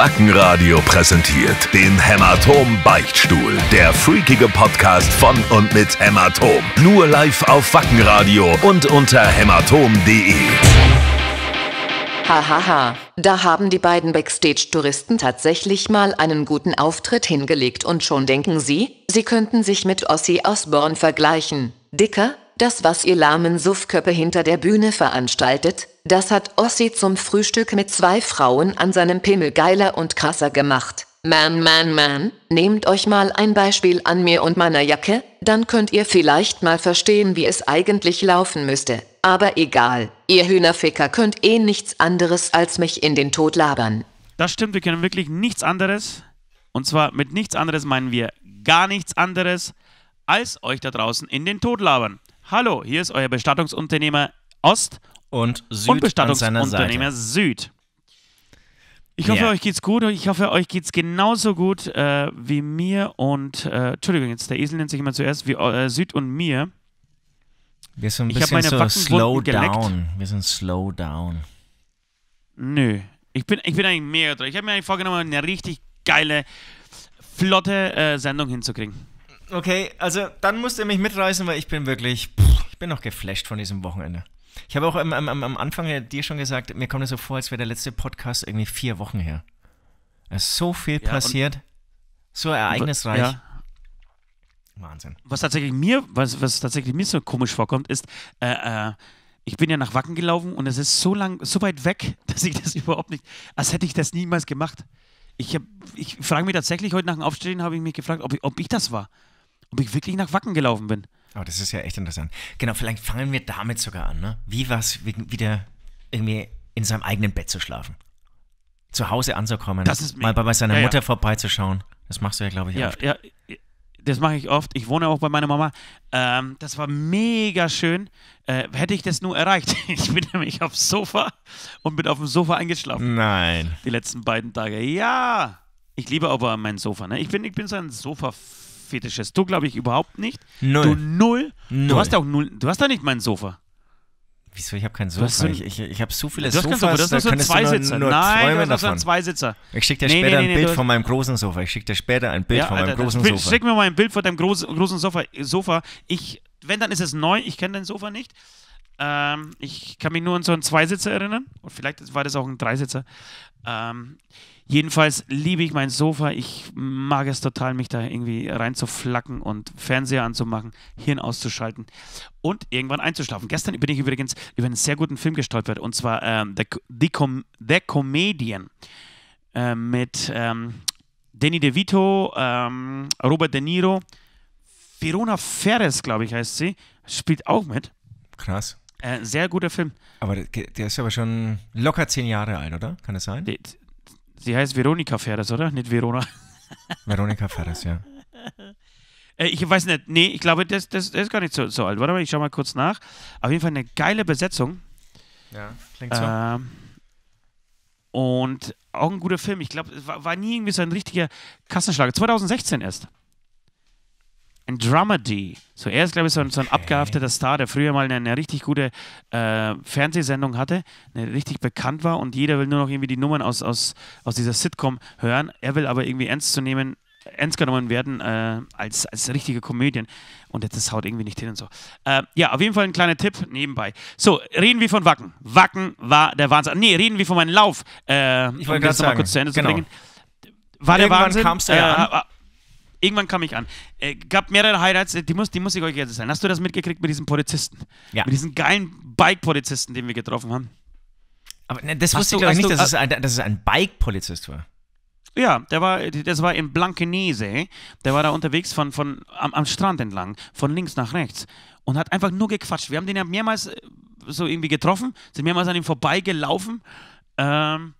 Wackenradio präsentiert den Hämatom Beichtstuhl. Der freakige Podcast von und mit Hämatom. Nur live auf Wackenradio und unter hämatom.de. Hahaha, ha. da haben die beiden Backstage-Touristen tatsächlich mal einen guten Auftritt hingelegt und schon denken sie, sie könnten sich mit Ossi Osborn vergleichen. Dicker, das was ihr lahmen Suffköppe hinter der Bühne veranstaltet, das hat Ossi zum Frühstück mit zwei Frauen an seinem Pimmel geiler und krasser gemacht. Man, man, man, nehmt euch mal ein Beispiel an mir und meiner Jacke, dann könnt ihr vielleicht mal verstehen, wie es eigentlich laufen müsste. Aber egal, ihr Hühnerficker könnt eh nichts anderes als mich in den Tod labern. Das stimmt, wir können wirklich nichts anderes. Und zwar mit nichts anderes meinen wir gar nichts anderes, als euch da draußen in den Tod labern. Hallo, hier ist euer Bestattungsunternehmer Ost und Süd und Bestattungsunternehmer Süd. Ich hoffe, yeah. euch geht's gut und ich hoffe, euch geht's genauso gut äh, wie mir und äh, Entschuldigung, jetzt der Esel nennt sich immer zuerst wie äh, Süd und mir. Wir sind ein ich bisschen so slow down. Wir sind slow down. Nö, ich bin, ich bin eigentlich mega dran. Ich habe mir eigentlich vorgenommen, eine richtig geile, flotte äh, Sendung hinzukriegen. Okay, also dann musst ihr mich mitreißen, weil ich bin wirklich, pff, ich bin noch geflasht von diesem Wochenende. Ich habe auch am, am, am Anfang dir schon gesagt, mir kommt es so vor, als wäre der letzte Podcast irgendwie vier Wochen her. Es ist so viel ja, passiert, so ereignisreich. Ja. Wahnsinn. Was tatsächlich mir, was, was tatsächlich mir so komisch vorkommt, ist, äh, äh, ich bin ja nach Wacken gelaufen und es ist so lang, so weit weg, dass ich das überhaupt nicht, als hätte ich das niemals gemacht. Ich, ich frage mich tatsächlich, heute nach dem Aufstehen habe ich mich gefragt, ob ich, ob ich das war. Ob ich wirklich nach Wacken gelaufen bin. Aber oh, das ist ja echt interessant. Genau, vielleicht fangen wir damit sogar an. Ne? Wie war es wieder irgendwie in seinem eigenen Bett zu schlafen? Zu Hause anzukommen, mal bei, bei seiner ja, Mutter ja. vorbeizuschauen. Das machst du ja, glaube ich, ja, oft. Ja, das mache ich oft. Ich wohne auch bei meiner Mama. Ähm, das war mega schön. Äh, hätte ich das nur erreicht. Ich bin nämlich aufs Sofa und bin auf dem Sofa eingeschlafen. Nein. Die letzten beiden Tage. Ja. Ich liebe aber mein Sofa. Ne? Ich bin, ich bin so ein Sofa-Fan. Fetisch Du glaube ich überhaupt nicht. Null. Du null. null. Du hast ja auch null. Du hast ja nicht mein Sofa. Wieso? Ich habe kein Sofa. So, ich, ich, ich habe so viele Sofas. Sofa, das ist da so ein Zweisitzer. Nur, nur Nein, das ist so ein Zweisitzer. Ich schicke dir nee, später nee, nee, ein Bild von meinem großen Sofa. Ich schicke dir später ein Bild ja, von meinem Alter, großen Sofa. Schick mir mal ein Bild von deinem groß, großen Sofa. Sofa. Ich, wenn, dann ist es neu. Ich kenne dein Sofa nicht. Ähm, ich kann mich nur an so einen Zweisitzer erinnern. Und vielleicht war das auch ein Dreisitzer. Ähm, Jedenfalls liebe ich mein Sofa. Ich mag es total, mich da irgendwie reinzuflacken und Fernseher anzumachen, Hirn auszuschalten und irgendwann einzuschlafen. Gestern bin ich übrigens über einen sehr guten Film gestolpert und zwar ähm, The, The, Com The Comedian äh, mit ähm, Danny DeVito, ähm, Robert De Niro, Verona Ferres, glaube ich, heißt sie, spielt auch mit. Krass. Äh, sehr guter Film. Aber der, der ist aber schon locker zehn Jahre alt, oder? Kann das sein? Sie heißt Veronika Ferres, oder? Nicht Verona. Veronika Ferres, ja. Äh, ich weiß nicht, nee, ich glaube, das, das, das ist gar nicht so, so, alt. Warte mal, ich schau mal kurz nach. Auf jeden Fall eine geile Besetzung. Ja, klingt so. Ähm, und auch ein guter Film. Ich glaube, war, war nie irgendwie so ein richtiger Kassenschlag. 2016 erst ein Drummer D. So, er ist, glaube ich, so ein, so ein okay. abgehafteter Star, der früher mal eine, eine richtig gute äh, Fernsehsendung hatte, eine richtig bekannt war und jeder will nur noch irgendwie die Nummern aus, aus, aus dieser Sitcom hören. Er will aber irgendwie ernst zu nehmen, ernst genommen werden äh, als, als richtige Komödien. Und jetzt, das haut irgendwie nicht hin und so. Äh, ja, auf jeden Fall ein kleiner Tipp nebenbei. So, reden wir von Wacken. Wacken war der Wahnsinn. Nee, reden wir von meinem Lauf. Äh, ich wollte um das nochmal kurz zu Ende genau. zu bringen. War Irgendwann der Wahnsinn. Kamst du ja äh, an. Äh, irgendwann kam ich an. Äh, gab mehrere Highlights, äh, die muss, die muss ich euch jetzt sagen. Hast du das mitgekriegt mit diesem Polizisten? Ja. Mit diesem geilen Bike-Polizisten, den wir getroffen haben? Aber ne, das wusste ich glaube nicht, du, dass, es äh, ein, dass es ein Bike-Polizist war. Ja, der war, äh, das war in Blankenese. Der war da unterwegs von, von, am, am Strand entlang, von links nach rechts. Und hat einfach nur gequatscht. Wir haben den ja mehrmals so irgendwie getroffen, sind mehrmals an ihm vorbeigelaufen. Ähm,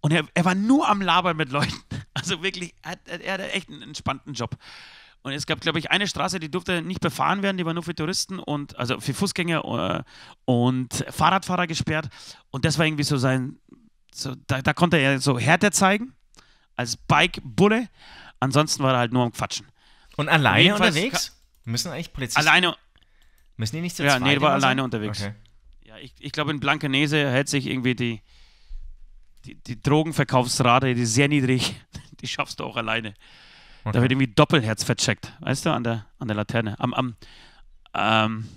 und er, er war nur am Labern mit Leuten. Also wirklich, er, er hatte echt einen entspannten Job. Und es gab, glaube ich, eine Straße, die durfte nicht befahren werden, die war nur für Touristen und also für Fußgänger äh, und Fahrradfahrer gesperrt. Und das war irgendwie so sein, so, da, da konnte er so Härte zeigen als Bike-Bulle. Ansonsten war er halt nur am Quatschen. Und alleine unterwegs? Müssen eigentlich Polizisten. Alleine. Müssen die nicht zu Ja, nee, der war alleine sein? unterwegs. Okay. Ja, ich, ich glaube, in Blankenese hält sich irgendwie die, die, die Drogenverkaufsrate, die ist sehr niedrig. Die schaffst du auch alleine. Okay. Da wird irgendwie Doppelherz vercheckt, weißt du, an der, an der Laterne. Am, am, ähm,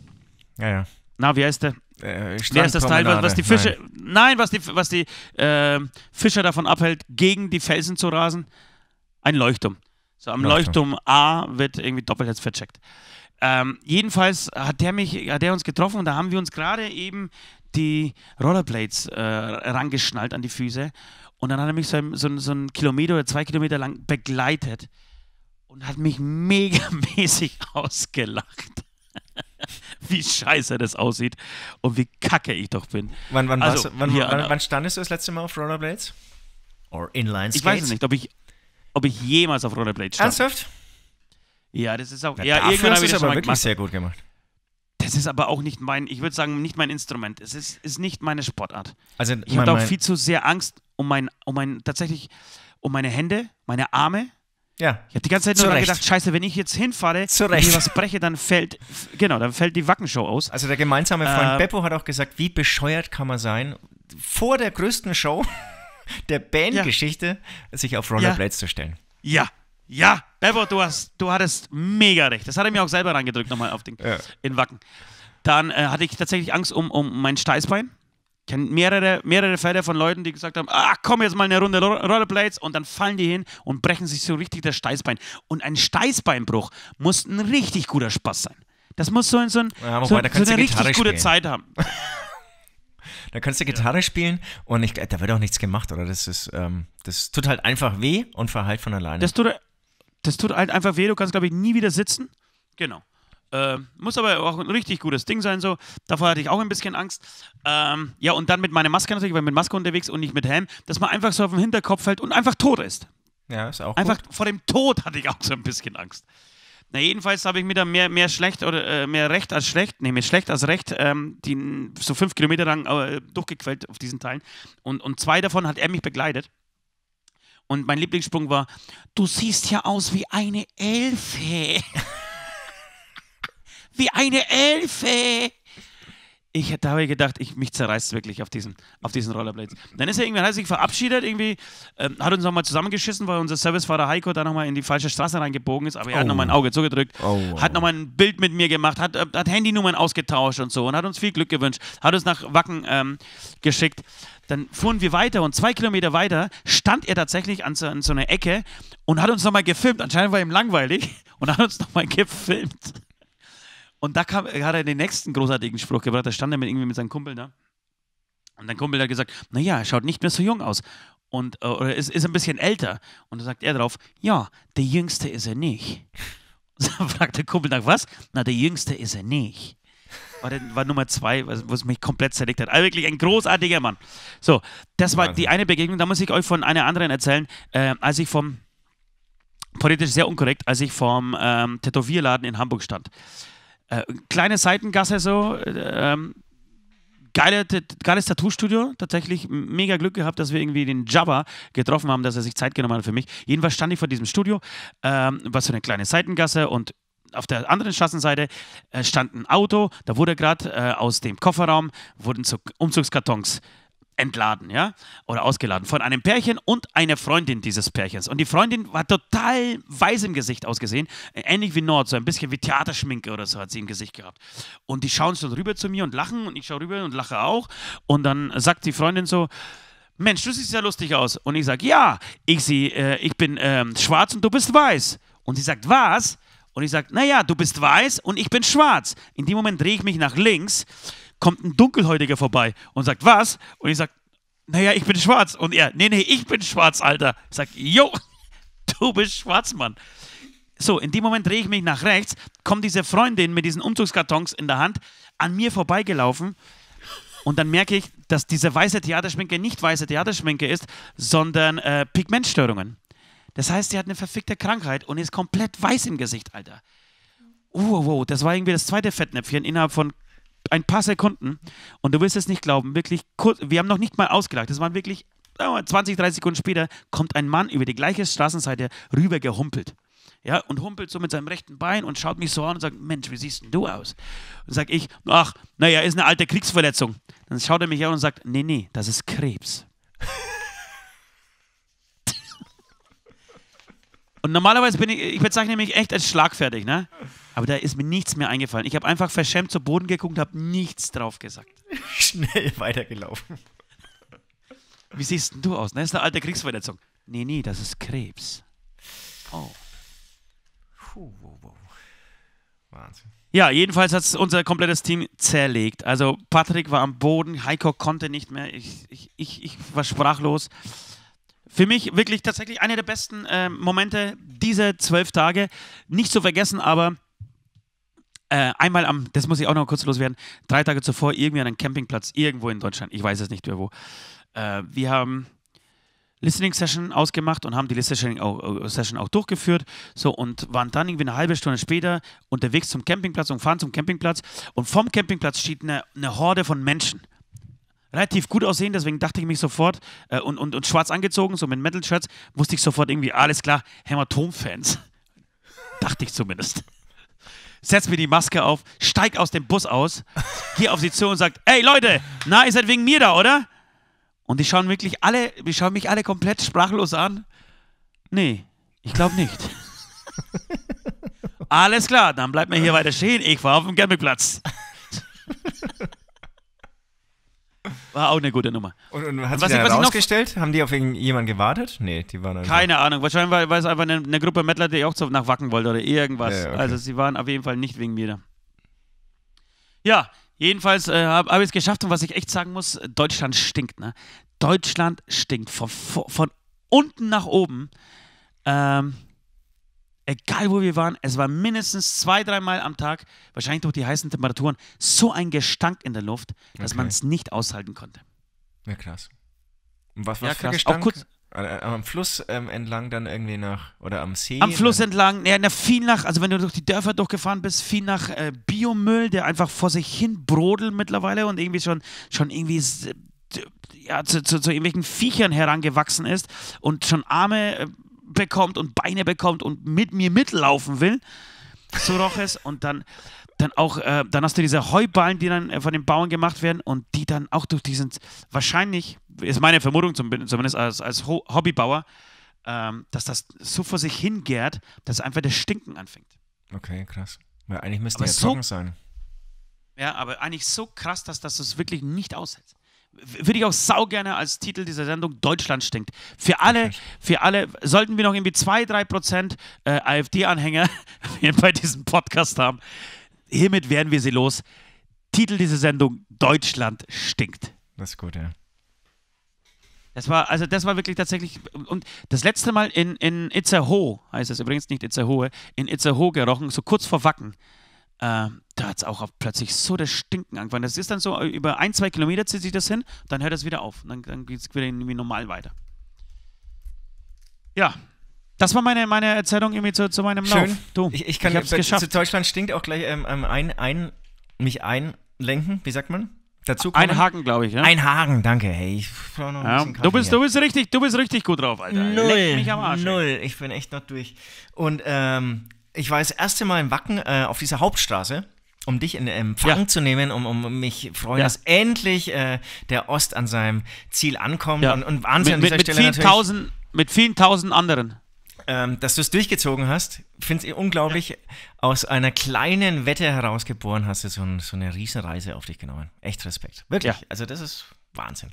ja, ja. Na, wie heißt der? Äh, äh Wer ist das Teil, was, was die Fische, nein. nein, was die, was die äh, Fischer davon abhält, gegen die Felsen zu rasen? Ein Leuchtturm. So, am Leuchtturm, Leuchtturm A wird irgendwie Doppelherz vercheckt. Ähm, jedenfalls hat der mich, hat der uns getroffen und da haben wir uns gerade eben die Rollerblades äh, rangeschnallt an die Füße. Und dann hat er mich so, ein, so, so einen Kilometer oder zwei Kilometer lang begleitet und hat mich megamäßig ausgelacht. wie scheiße das aussieht und wie kacke ich doch bin. Wann, wann, also, wann, wann, wann standest du das letzte Mal auf Rollerblades? Oder Inline Skates? Ich weiß nicht, ob ich, ob ich jemals auf Rollerblades stand. Ernsthaft? Ja, das ist auch. Na, ja, irgendwann habe ich das aber wirklich gemacht. sehr gut gemacht. Es ist aber auch nicht mein, ich würde sagen, nicht mein Instrument. Es ist, ist nicht meine Sportart. Also, ich habe auch viel zu sehr Angst um mein, um mein, tatsächlich um meine Hände, meine Arme. Ja. Ich habe die ganze Zeit nur daran gedacht, scheiße, wenn ich jetzt hinfahre und mir was breche, dann fällt, genau, dann fällt die Wackenshow aus. Also der gemeinsame Freund äh, Beppo hat auch gesagt, wie bescheuert kann man sein, vor der größten Show der Bandgeschichte ja. sich auf Rollerblades ja. zu stellen. Ja, ja, Bevor, du, hast, du hattest mega recht. Das hat er mir auch selber reingedrückt nochmal auf den ja. in Wacken. Dann äh, hatte ich tatsächlich Angst um, um mein Steißbein. Ich kenne mehrere, mehrere Fälle von Leuten, die gesagt haben, ah, komm jetzt mal eine Runde Rollerblades und dann fallen die hin und brechen sich so richtig das Steißbein. Und ein Steißbeinbruch muss ein richtig guter Spaß sein. Das muss so, in so, ein, ja, so, so eine richtig spielen. gute Zeit haben. da kannst du Gitarre spielen und ich, äh, da wird auch nichts gemacht, oder? Das ist, ähm, das tut halt einfach weh und verheilt von alleine. Das tut, das tut halt einfach weh. Du kannst, glaube ich, nie wieder sitzen. Genau. Ähm, muss aber auch ein richtig gutes Ding sein, so. Davor hatte ich auch ein bisschen Angst. Ähm, ja, und dann mit meiner Maske natürlich, weil mit Maske unterwegs und nicht mit Helm, dass man einfach so auf den Hinterkopf fällt und einfach tot ist. Ja, ist auch. Einfach gut. vor dem Tod hatte ich auch so ein bisschen Angst. Na, jedenfalls habe ich mir da mehr, mehr schlecht oder äh, mehr recht als schlecht, nee, mehr schlecht als recht, ähm, die so fünf Kilometer lang äh, durchgequält auf diesen Teilen. Und, und zwei davon hat er mich begleitet. Und mein Lieblingssprung war, du siehst ja aus wie eine Elfe. wie eine Elfe ich habe dabei gedacht, ich, mich zerreißt wirklich auf diesen, auf diesen Rollerblades. Dann ist er irgendwann hat sich verabschiedet, irgendwie, ähm, hat uns nochmal zusammengeschissen, weil unser Servicefahrer Heiko da nochmal in die falsche Straße reingebogen ist, aber er oh. hat nochmal ein Auge zugedrückt, oh, wow. hat nochmal ein Bild mit mir gemacht, hat, hat Handynummern ausgetauscht und so und hat uns viel Glück gewünscht, hat uns nach Wacken ähm, geschickt. Dann fuhren wir weiter und zwei Kilometer weiter stand er tatsächlich an so, an so einer Ecke und hat uns nochmal gefilmt. Anscheinend war ihm langweilig und hat uns nochmal gefilmt. Und da kam, hat er den nächsten großartigen Spruch gebracht. Da stand er mit, irgendwie mit seinem Kumpel da. Und dein Kumpel hat gesagt: Naja, er schaut nicht mehr so jung aus. Und, äh, oder ist, ist ein bisschen älter. Und dann sagt er drauf: Ja, der Jüngste ist er nicht. Und dann fragt der Kumpel nach: Was? Na, der Jüngste ist er nicht. War, denn, war Nummer zwei, wo es mich komplett zerlegt hat. Also wirklich ein großartiger Mann. So, das war die eine Begegnung. Da muss ich euch von einer anderen erzählen. Äh, als ich vom, politisch sehr unkorrekt, als ich vom ähm, Tätowierladen in Hamburg stand. Äh, kleine Seitengasse so. Äh, ähm, geile, geiles Tattoo-Studio, tatsächlich mega Glück gehabt, dass wir irgendwie den Jabba getroffen haben, dass er sich Zeit genommen hat für mich. Jedenfalls stand ich vor diesem Studio, ähm, was für eine kleine Seitengasse und auf der anderen Straßenseite äh, stand ein Auto, da wurde gerade äh, aus dem Kofferraum wurden so Umzugskartons entladen, ja, oder ausgeladen von einem Pärchen und einer Freundin dieses Pärchens. Und die Freundin war total weiß im Gesicht ausgesehen, ähnlich wie Nord, so ein bisschen wie Theaterschminke oder so hat sie im Gesicht gehabt. Und die schauen so rüber zu mir und lachen und ich schaue rüber und lache auch. Und dann sagt die Freundin so, Mensch, du siehst ja lustig aus. Und ich sage, ja, ich, seh, äh, ich bin ähm, schwarz und du bist weiß. Und sie sagt, was? Und ich sage, naja, du bist weiß und ich bin schwarz. In dem Moment drehe ich mich nach links kommt ein Dunkelhäutiger vorbei und sagt, was? Und ich sage, naja, ich bin schwarz. Und er, nee, nee, ich bin schwarz, Alter. Ich sage, jo, du bist schwarz, Mann. So, in dem Moment drehe ich mich nach rechts, kommt diese Freundin mit diesen Umzugskartons in der Hand an mir vorbeigelaufen und dann merke ich, dass diese weiße Theaterschminke nicht weiße Theaterschminke ist, sondern äh, Pigmentstörungen. Das heißt, sie hat eine verfickte Krankheit und ist komplett weiß im Gesicht, Alter. Wow, wow, das war irgendwie das zweite Fettnäpfchen innerhalb von ein paar Sekunden und du wirst es nicht glauben, wirklich kurz, wir haben noch nicht mal ausgelacht, das waren wirklich 20, 30 Sekunden später, kommt ein Mann über die gleiche Straßenseite rüber gehumpelt. Ja, und humpelt so mit seinem rechten Bein und schaut mich so an und sagt, Mensch, wie siehst denn du aus? Und sag ich, ach, naja, ist eine alte Kriegsverletzung. Dann schaut er mich an und sagt, nee, nee, das ist Krebs. und normalerweise bin ich, ich bezeichne mich echt als schlagfertig, ne? Aber da ist mir nichts mehr eingefallen. Ich habe einfach verschämt zu Boden geguckt und habe nichts drauf gesagt. Schnell weitergelaufen. Wie siehst denn du aus? Ne, das ist eine alte Kriegsverletzung. Nee, nee, das ist Krebs. Oh. Puh, wow, wow. Wahnsinn. Ja, jedenfalls hat es unser komplettes Team zerlegt. Also Patrick war am Boden, Heiko konnte nicht mehr. Ich, ich, ich, ich war sprachlos. Für mich wirklich tatsächlich einer der besten äh, Momente dieser zwölf Tage. Nicht zu vergessen, aber äh, einmal am, das muss ich auch noch kurz loswerden, drei Tage zuvor irgendwie an einem Campingplatz irgendwo in Deutschland, ich weiß es nicht mehr wo. Äh, wir haben Listening Session ausgemacht und haben die Listening auch, äh, Session auch durchgeführt. So und waren dann irgendwie eine halbe Stunde später unterwegs zum Campingplatz und fahren zum Campingplatz. Und vom Campingplatz steht eine, eine Horde von Menschen. Relativ gut aussehen, deswegen dachte ich mich sofort äh, und, und, und schwarz angezogen, so mit Metal-Shirts, wusste ich sofort irgendwie, alles klar, Hämatom-Fans. dachte ich zumindest setz mir die Maske auf, steig aus dem Bus aus, geh auf sie zu und sagt, ey Leute, na, ihr seid wegen mir da, oder? Und die schauen wirklich alle, die schauen mich alle komplett sprachlos an. Nee, ich glaube nicht. Alles klar, dann bleibt mir hier weiter stehen. Ich fahre auf dem Campingplatz. War auch eine gute Nummer. Und, und hat sich dann herausgestellt? Haben die auf irgendjemanden gewartet? Nee, die waren einfach Keine Ahnung. Wahrscheinlich war, war es einfach eine, eine, Gruppe Mettler, die auch nach Wacken wollte oder irgendwas. Ja, okay. Also sie waren auf jeden Fall nicht wegen mir da. Ja, jedenfalls äh, habe hab ich es geschafft und was ich echt sagen muss, Deutschland stinkt. Ne? Deutschland stinkt von, von unten nach oben. Ähm, egal wo wir waren, es war mindestens zwei, dreimal am Tag, wahrscheinlich durch die heißen Temperaturen, so ein Gestank in der Luft, dass okay. man es nicht aushalten konnte. Ja, krass. Und was war ja, für Gestank? Auch kurz, äh, äh, am Fluss ähm, entlang dann irgendwie nach, oder am See? Am Fluss entlang, ja, na, viel nach, also wenn du durch die Dörfer durchgefahren bist, viel nach äh, Biomüll, der einfach vor sich hin brodelt mittlerweile und irgendwie schon, schon irgendwie ja, zu, zu, zu irgendwelchen Viechern herangewachsen ist und schon arme äh, bekommt und Beine bekommt und mit mir mitlaufen will. So Roches. Und dann, dann auch, äh, dann hast du diese Heuballen, die dann äh, von den Bauern gemacht werden und die dann auch durch diesen, wahrscheinlich, ist meine Vermutung zumindest als, als Hobbybauer, ähm, dass das so vor sich hingärt, dass einfach das Stinken anfängt. Okay, krass. Weil eigentlich müsste ja so, trocken sein. Ja, aber eigentlich so krass, dass das wirklich nicht aushält würde ich auch sau gerne als Titel dieser Sendung Deutschland stinkt. Für alle, für alle, sollten wir noch irgendwie 2, 3 Prozent äh, AfD-Anhänger bei diesem Podcast haben. Hiermit werden wir sie los. Titel dieser Sendung Deutschland stinkt. Das ist gut, ja. Das war, also das war wirklich tatsächlich, und das letzte Mal in, in Itzehoe, heißt es übrigens nicht Itzehoe, in Itzehoe gerochen, so kurz vor Wacken. Ähm, da hat es auch auf plötzlich so das Stinken angefangen. Das ist dann so, äh, über ein, zwei Kilometer zieht sich das hin, dann hört das wieder auf. Dann, dann geht es wieder irgendwie normal weiter. Ja, das war meine, meine Erzählung irgendwie zu, zu meinem Schön. Lauf. Du, ich, ich kann ich geschafft. Zu Deutschland stinkt auch gleich ähm, ähm, ein, ein, mich einlenken, wie sagt man? Dazu Ein Haken, glaube ich. Ne? Ein Haken, danke. Hey, ich noch ein ja, du bist, du bist richtig, du bist richtig gut drauf, Alter. Null, Leck mich am Arsch. Null, ich bin echt noch durch. Und ähm, ich war das erste Mal in Wacken äh, auf dieser Hauptstraße um dich in Empfang ja. zu nehmen, um, um mich freuen, ja. dass endlich äh, der Ost an seinem Ziel ankommt. Ja. Und, und Wahnsinn mit, an dieser mit, Stelle vielen Tausend, mit vielen tausend anderen. Ähm, dass du es durchgezogen hast, finde ich unglaublich. Aus einer kleinen Wette herausgeboren hast du so, ein, so eine Riesenreise auf dich genommen. Echt Respekt. Wirklich. Also das ist Wahnsinn.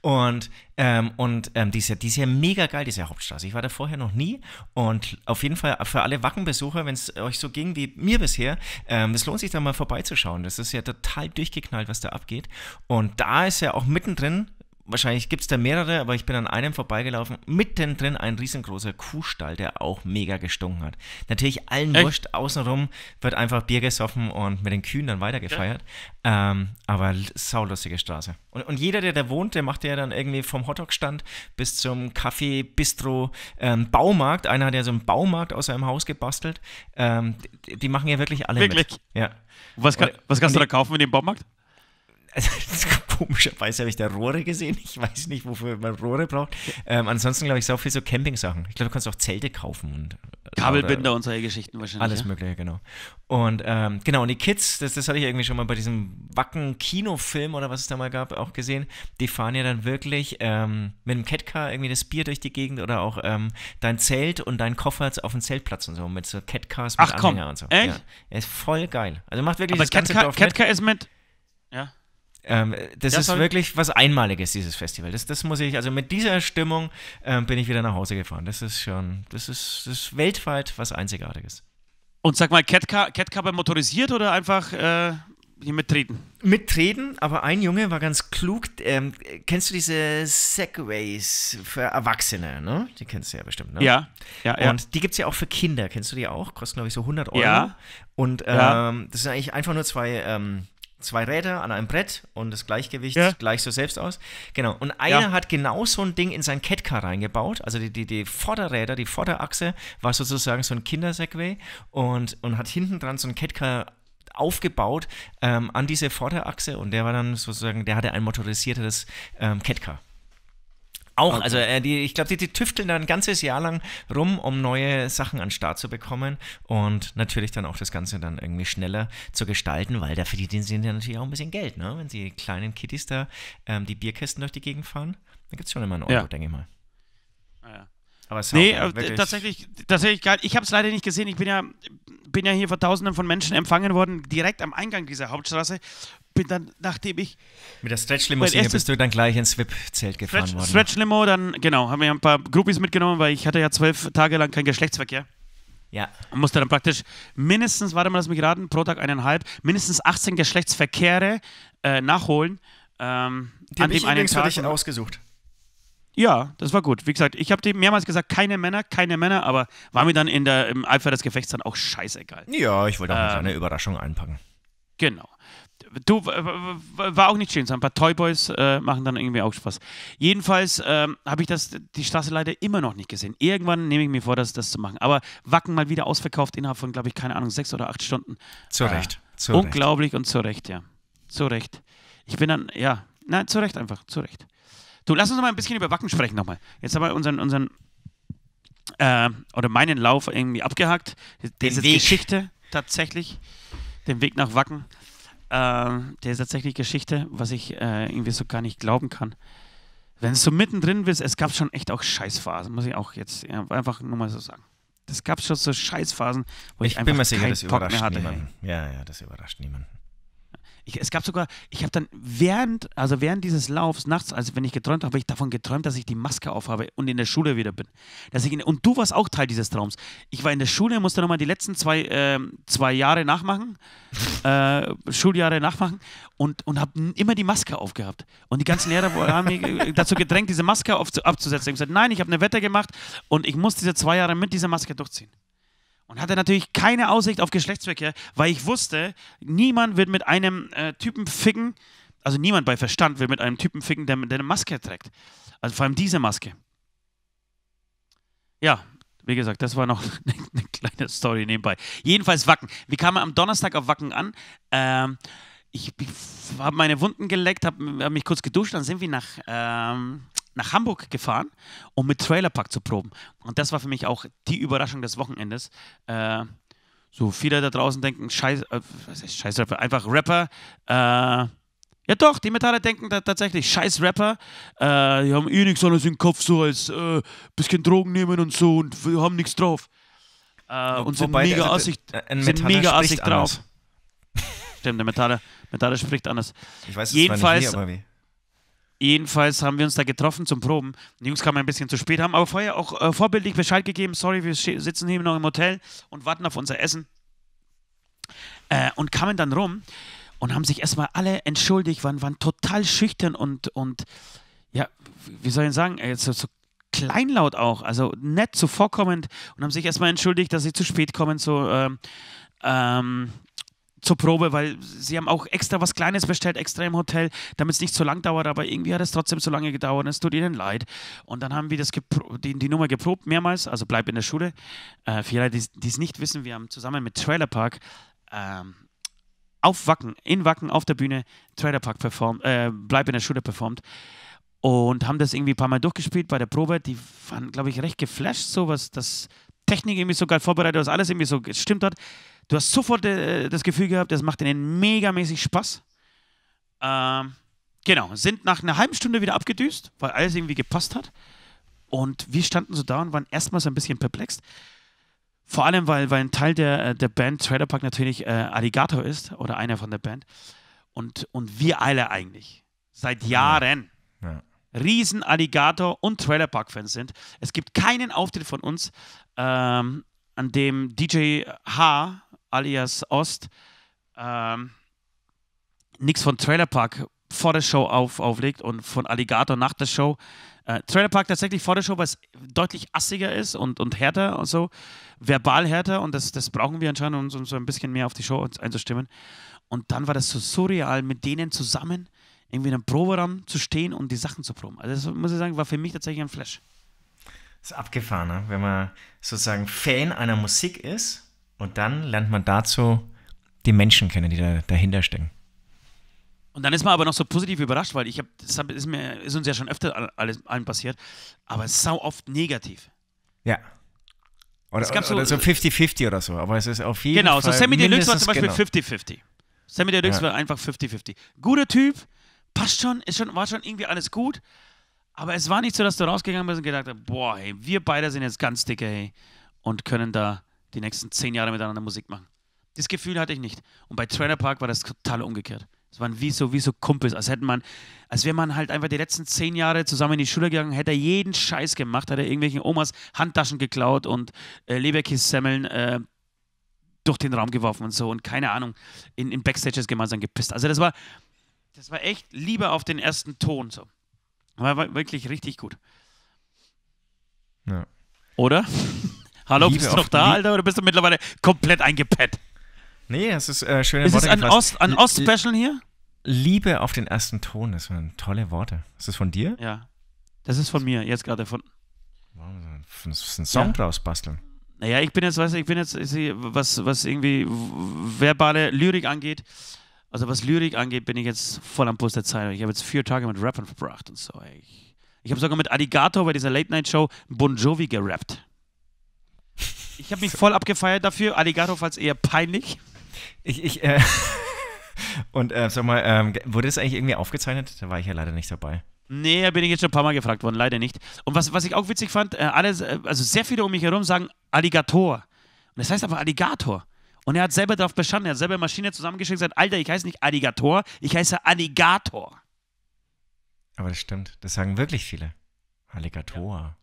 Und, ähm, und ähm, die, ist ja, mega geil, diese Hauptstraße. Ich war da vorher noch nie und auf jeden Fall für alle Wackenbesucher, wenn es euch so ging wie mir bisher, ähm, lohnt sich da mal vorbeizuschauen. Das ist ja total durchgeknallt, was da abgeht. Und da ist ja auch mittendrin wahrscheinlich gibt es da mehrere, aber ich bin an einem vorbeigelaufen, mittendrin ein riesengroßer Kuhstall, der auch mega gestunken hat. Natürlich allen Echt? wurscht, außenrum wird einfach Bier gesoffen und mit den Kühen dann weitergefeiert. Ja. Ähm, aber saulustige Straße. Und, und, jeder, der da wohnt, der macht ja dann irgendwie vom Hotdog-Stand bis zum Kaffee, Bistro, ähm, Baumarkt. Einer hat ja so einen Baumarkt aus seinem Haus gebastelt. Ähm, die, die, machen ja wirklich alle wirklich? mit. Wirklich? Ja. Was, kann, was kannst du da kaufen in dem Baumarkt? Also, Komischerweise habe ich da Rohre gesehen. Ich weiß nicht, wofür man Rohre braucht. Ähm, ansonsten glaube ich so viel so Camping-Sachen. Ich glaube, du kannst auch Zelte kaufen und äh, Kabelbinder und solche Geschichten wahrscheinlich. Alles ja? Mögliche, genau. Und ähm, genau, und die Kids, das, das hatte ich irgendwie schon mal bei diesem Wacken-Kinofilm oder was es da mal gab, auch gesehen. Die fahren ja dann wirklich ähm, mit einem Catcar irgendwie das Bier durch die Gegend oder auch ähm, dein Zelt und dein Koffer auf den Zeltplatz und so mit so Catcars mit Ach, Anhänger und so. Echt? Ja. Er ist voll geil. Also macht wirklich Aber das Catcar, Catcar ist mit. Ja. Ähm, das, das ist wirklich was Einmaliges, dieses Festival. Das, das muss ich, also mit dieser Stimmung ähm, bin ich wieder nach Hause gefahren. Das ist schon, das ist, das ist weltweit was Einzigartiges. Und sag mal, Catcar, motorisiert oder einfach äh, hier mittreten? Mittreten, aber ein Junge war ganz klug. Ähm, kennst du diese Segways für Erwachsene, ne? Die kennst du ja bestimmt, ne? Ja, ja, ja. Und die gibt es ja auch für Kinder. Kennst du die auch? Kosten, glaube ich, so 100 Euro. Ja. Und ähm, ja. das sind eigentlich einfach nur zwei. Ähm, zwei Räder an einem Brett und das Gleichgewicht ja. gleichst du selbst aus. Genau. Und einer ja. hat genau so ein Ding in sein Catcar reingebaut. Also die, die, die Vorderräder, die Vorderachse war sozusagen so ein Kindersegway und, und hat hinten dran so ein Catcar aufgebaut ähm, an diese Vorderachse und der war dann sozusagen, der hatte ein motorisiertes ähm, Catcar. Auch, okay. also äh, die, ich glaube, die, die tüfteln dann ein ganzes Jahr lang rum, um neue Sachen an den Start zu bekommen und natürlich dann auch das Ganze dann irgendwie schneller zu gestalten, weil dafür verdienen sie ja natürlich auch ein bisschen Geld, ne? Wenn sie kleinen Kitties da ähm, die Bierkästen durch die Gegend fahren, dann gibt es schon immer einen Euro, ja. denke ich mal. Ah, ja. Aber es nee, auch, äh, tatsächlich, tatsächlich geil. Ich habe es leider nicht gesehen. Ich bin ja, bin ja hier vor Tausenden von Menschen empfangen worden, direkt am Eingang dieser Hauptstraße bin dann, nachdem ich. Mit der Stretch-Limousine bist du dann gleich ins VIP-Zelt gefahren Stretch, worden. Stretch-Limo, dann, genau, haben wir ein paar Groupies mitgenommen, weil ich hatte ja zwölf Tage lang keinen Geschlechtsverkehr. Ja. Und musste dann praktisch mindestens, warte mal, lass mich raten, pro Tag eineinhalb, mindestens 18 Geschlechtsverkehre äh, nachholen. Ähm, die an dem ich einen für dich ausgesucht. Ja, das war gut. Wie gesagt, ich habe dir mehrmals gesagt, keine Männer, keine Männer, aber war mir dann in der, im Eifer des Gefechts dann auch scheißegal. Ja, ich wollte auch äh, eine kleine Überraschung einpacken. Genau. Du, war auch nicht schön. So ein paar Toyboys äh, machen dann irgendwie auch Spaß. Jedenfalls ähm, habe ich das, die Straße leider immer noch nicht gesehen. Irgendwann nehme ich mir vor, das, das zu machen. Aber Wacken mal wieder ausverkauft innerhalb von, glaube ich, keine Ahnung, sechs oder acht Stunden. Zu Recht. Äh, ah, unglaublich Recht. und zu Recht, ja. Zu Recht. Ich bin dann, ja, nein, zu Recht einfach, zu Recht. Du, lass uns mal ein bisschen über Wacken sprechen nochmal. Jetzt haben wir unseren, unseren äh, oder meinen Lauf irgendwie abgehakt. Diese Geschichte tatsächlich. Den Weg nach Wacken. Ähm, der ist tatsächlich Geschichte, was ich äh, irgendwie so gar nicht glauben kann. Wenn es so mittendrin bist, es gab schon echt auch Scheißphasen, muss ich auch jetzt ja, einfach nur mal so sagen. Es gab schon so Scheißphasen, wo ich, ich einfach mir sicher, keinen das Bock überrascht mehr hatte. Niemanden. Ja, ja, das überrascht niemanden. Ich, es gab sogar, ich habe dann während, also während dieses Laufs nachts, also wenn ich geträumt habe, habe ich davon geträumt, dass ich die Maske aufhabe und in der Schule wieder bin. Dass ich in, und du warst auch Teil dieses Traums. Ich war in der Schule, musste nochmal die letzten zwei, äh, zwei Jahre nachmachen, äh, Schuljahre nachmachen und, und habe immer die Maske aufgehabt. Und die ganzen Lehrer haben mich äh, dazu gedrängt, diese Maske auf, abzusetzen. Ich habe gesagt, nein, ich habe eine Wette gemacht und ich muss diese zwei Jahre mit dieser Maske durchziehen und hatte natürlich keine Aussicht auf Geschlechtsverkehr, weil ich wusste, niemand wird mit einem äh, Typen ficken, also niemand bei Verstand will mit einem Typen ficken, der, der eine Maske trägt. Also vor allem diese Maske. Ja, wie gesagt, das war noch eine kleine Story nebenbei. Jedenfalls Wacken. Wir kamen am Donnerstag auf Wacken an. Ähm, ich, ich habe meine Wunden geleckt, habe hab mich kurz geduscht, dann sind wir nach ähm, nach Hamburg gefahren, um mit Trailerpark zu proben. Und das war für mich auch die Überraschung des Wochenendes. Äh, so viele da draußen denken, scheiß, äh, scheiß Rapper, einfach Rapper. Äh, ja doch, die Metaller denken tatsächlich, scheiß Rapper, äh, die haben eh nichts anderes im Kopf, so als äh, bisschen Drogen nehmen und so und wir haben nichts drauf. Äh, und sind Wobei, mega assig, sind mega assig drauf. Stimmt, der Metaller, Metaller spricht anders. Ich weiß es Jedenfalls, zwar nicht, aber wie Jedenfalls haben wir uns da getroffen zum Proben. Die Jungs kamen ein bisschen zu spät, haben aber vorher auch äh, vorbildlich Bescheid gegeben: sorry, wir sitzen hier noch im Hotel und warten auf unser Essen. Äh, und kamen dann rum und haben sich erstmal alle entschuldigt, waren, waren total schüchtern und, und ja, wie soll ich sagen, äh, so, so kleinlaut auch, also nett zuvorkommend und haben sich erstmal entschuldigt, dass sie zu spät kommen, so. Ähm, ähm, zur Probe, weil sie haben auch extra was Kleines bestellt, extra im Hotel, damit es nicht so lang dauert, aber irgendwie hat es trotzdem so lange gedauert und es tut ihnen leid. Und dann haben wir das die, die, Nummer geprobt, mehrmals, also bleib in der Schule. Äh, für alle, die es nicht wissen, wir haben zusammen mit Trailer Park ähm, auf Wacken, in Wacken auf der Bühne Trailer Park performt, äh, bleib in der Schule performt und haben das irgendwie ein paar Mal durchgespielt bei der Probe. Die waren, glaube ich, recht geflasht, so was dass Technik irgendwie so geil vorbereitet, was alles irgendwie so gestimmt hat. Du hast sofort äh, das Gefühl gehabt, das macht ihnen megamäßig Spaß. Ähm, genau, sind nach einer halben Stunde wieder abgedüst, weil alles irgendwie gepasst hat. Und wir standen so da und waren erstmal so ein bisschen perplexed. Vor allem, weil, weil ein Teil der, äh, der Band Trailer Park natürlich äh, Arigato ist oder einer von der Band. Und, und wir alle eigentlich. Seit Jahren. Ja. ja. Riesen Alligator und Trailer Park Fans sind. Es gibt keinen Auftritt von uns, ähm, an dem DJ H alias Ost, ähm, nichts von Trailer Park vor der Show auf, auflegt und von Alligator nach der Show. Äh, Trailer Park tatsächlich vor der Show, weil es deutlich assiger ist und, und härter und so, verbal härter und das, das brauchen wir anscheinend, um, uns so ein bisschen mehr auf die Show einzustimmen. Und dann war das so surreal, mit denen zusammen irgendwie in einem Proberaum zu stehen und die Sachen zu proben. Also das muss ich sagen, war für mich tatsächlich ein Flash. Das ist abgefahren, ne? wenn man sozusagen Fan einer Musik ist und dann lernt man dazu die Menschen kennen, die da, dahinter stecken. Und dann ist man aber noch so positiv überrascht, weil ich habe, das ist, ist uns ja schon öfter alles, allen passiert, aber es sau oft negativ. Ja. Oder, oder, so, oder so 50-50 oder so, aber es ist auf jeden genau, Fall. Genau, so Sammy Deluxe war zum Beispiel 50-50. Genau. Sammy Deluxe ja. war einfach 50-50. Guter Typ, passt schon, ist schon, war schon irgendwie alles gut, aber es war nicht so, dass du rausgegangen bist und gedacht hast, boah, hey, wir beide sind jetzt ganz dicke, hey, und können da die nächsten zehn Jahre miteinander Musik machen. Das Gefühl hatte ich nicht. Und bei Trailer Park war das total umgekehrt. Es waren wie so, wie so Kumpels, als hätten man, als wäre man halt einfach die letzten zehn Jahre zusammen in die Schule gegangen, hätte er jeden Scheiß gemacht, hätte er irgendwelchen Omas Handtaschen geklaut und äh, Leberkiss-Semmeln äh, durch den Raum geworfen und so und keine Ahnung, in, in Backstages gemeinsam gepisst. Also das war, das war echt lieber auf den ersten Ton so. War, war wirklich richtig gut. Ja. Oder? Hallo, Liebe bist du noch da, Alter, oder bist du mittlerweile komplett eingepennt? Nee, es ist äh, schöne ist Worte. Ist es ein, Ost, ein Ost-Special hier? Liebe auf den ersten Ton, das waren tolle Worte. Ist das von dir? Ja. Das ist von mir, jetzt gerade von. Warum ist ein Song ja. draus basteln? Naja, ich bin jetzt, weißt du, ich bin jetzt, was, was irgendwie verbale Lyrik angeht, also was Lyrik angeht, bin ich jetzt voll am Puls der Zeit. Ich habe jetzt vier Tage mit Rappen verbracht und so. Ich, ich habe sogar mit Adigato bei dieser Late-Night-Show Bon Jovi gerappt. Ich habe mich voll abgefeiert dafür. Alligator fand es eher peinlich. Ich, ich, äh, und äh, sag mal, ähm, wurde das eigentlich irgendwie aufgezeichnet? Da war ich ja leider nicht dabei. Nee, da bin ich jetzt schon ein paar Mal gefragt worden, leider nicht. Und was, was ich auch witzig fand, äh, alles, äh, also sehr viele um mich herum sagen Alligator. Und das heißt aber Alligator. Und er hat selber darauf bestanden, er hat selber Maschine zusammengeschickt und gesagt, Alter, ich heiße nicht Alligator, ich heiße Alligator. Aber das stimmt, das sagen wirklich viele. Alligator. Ja.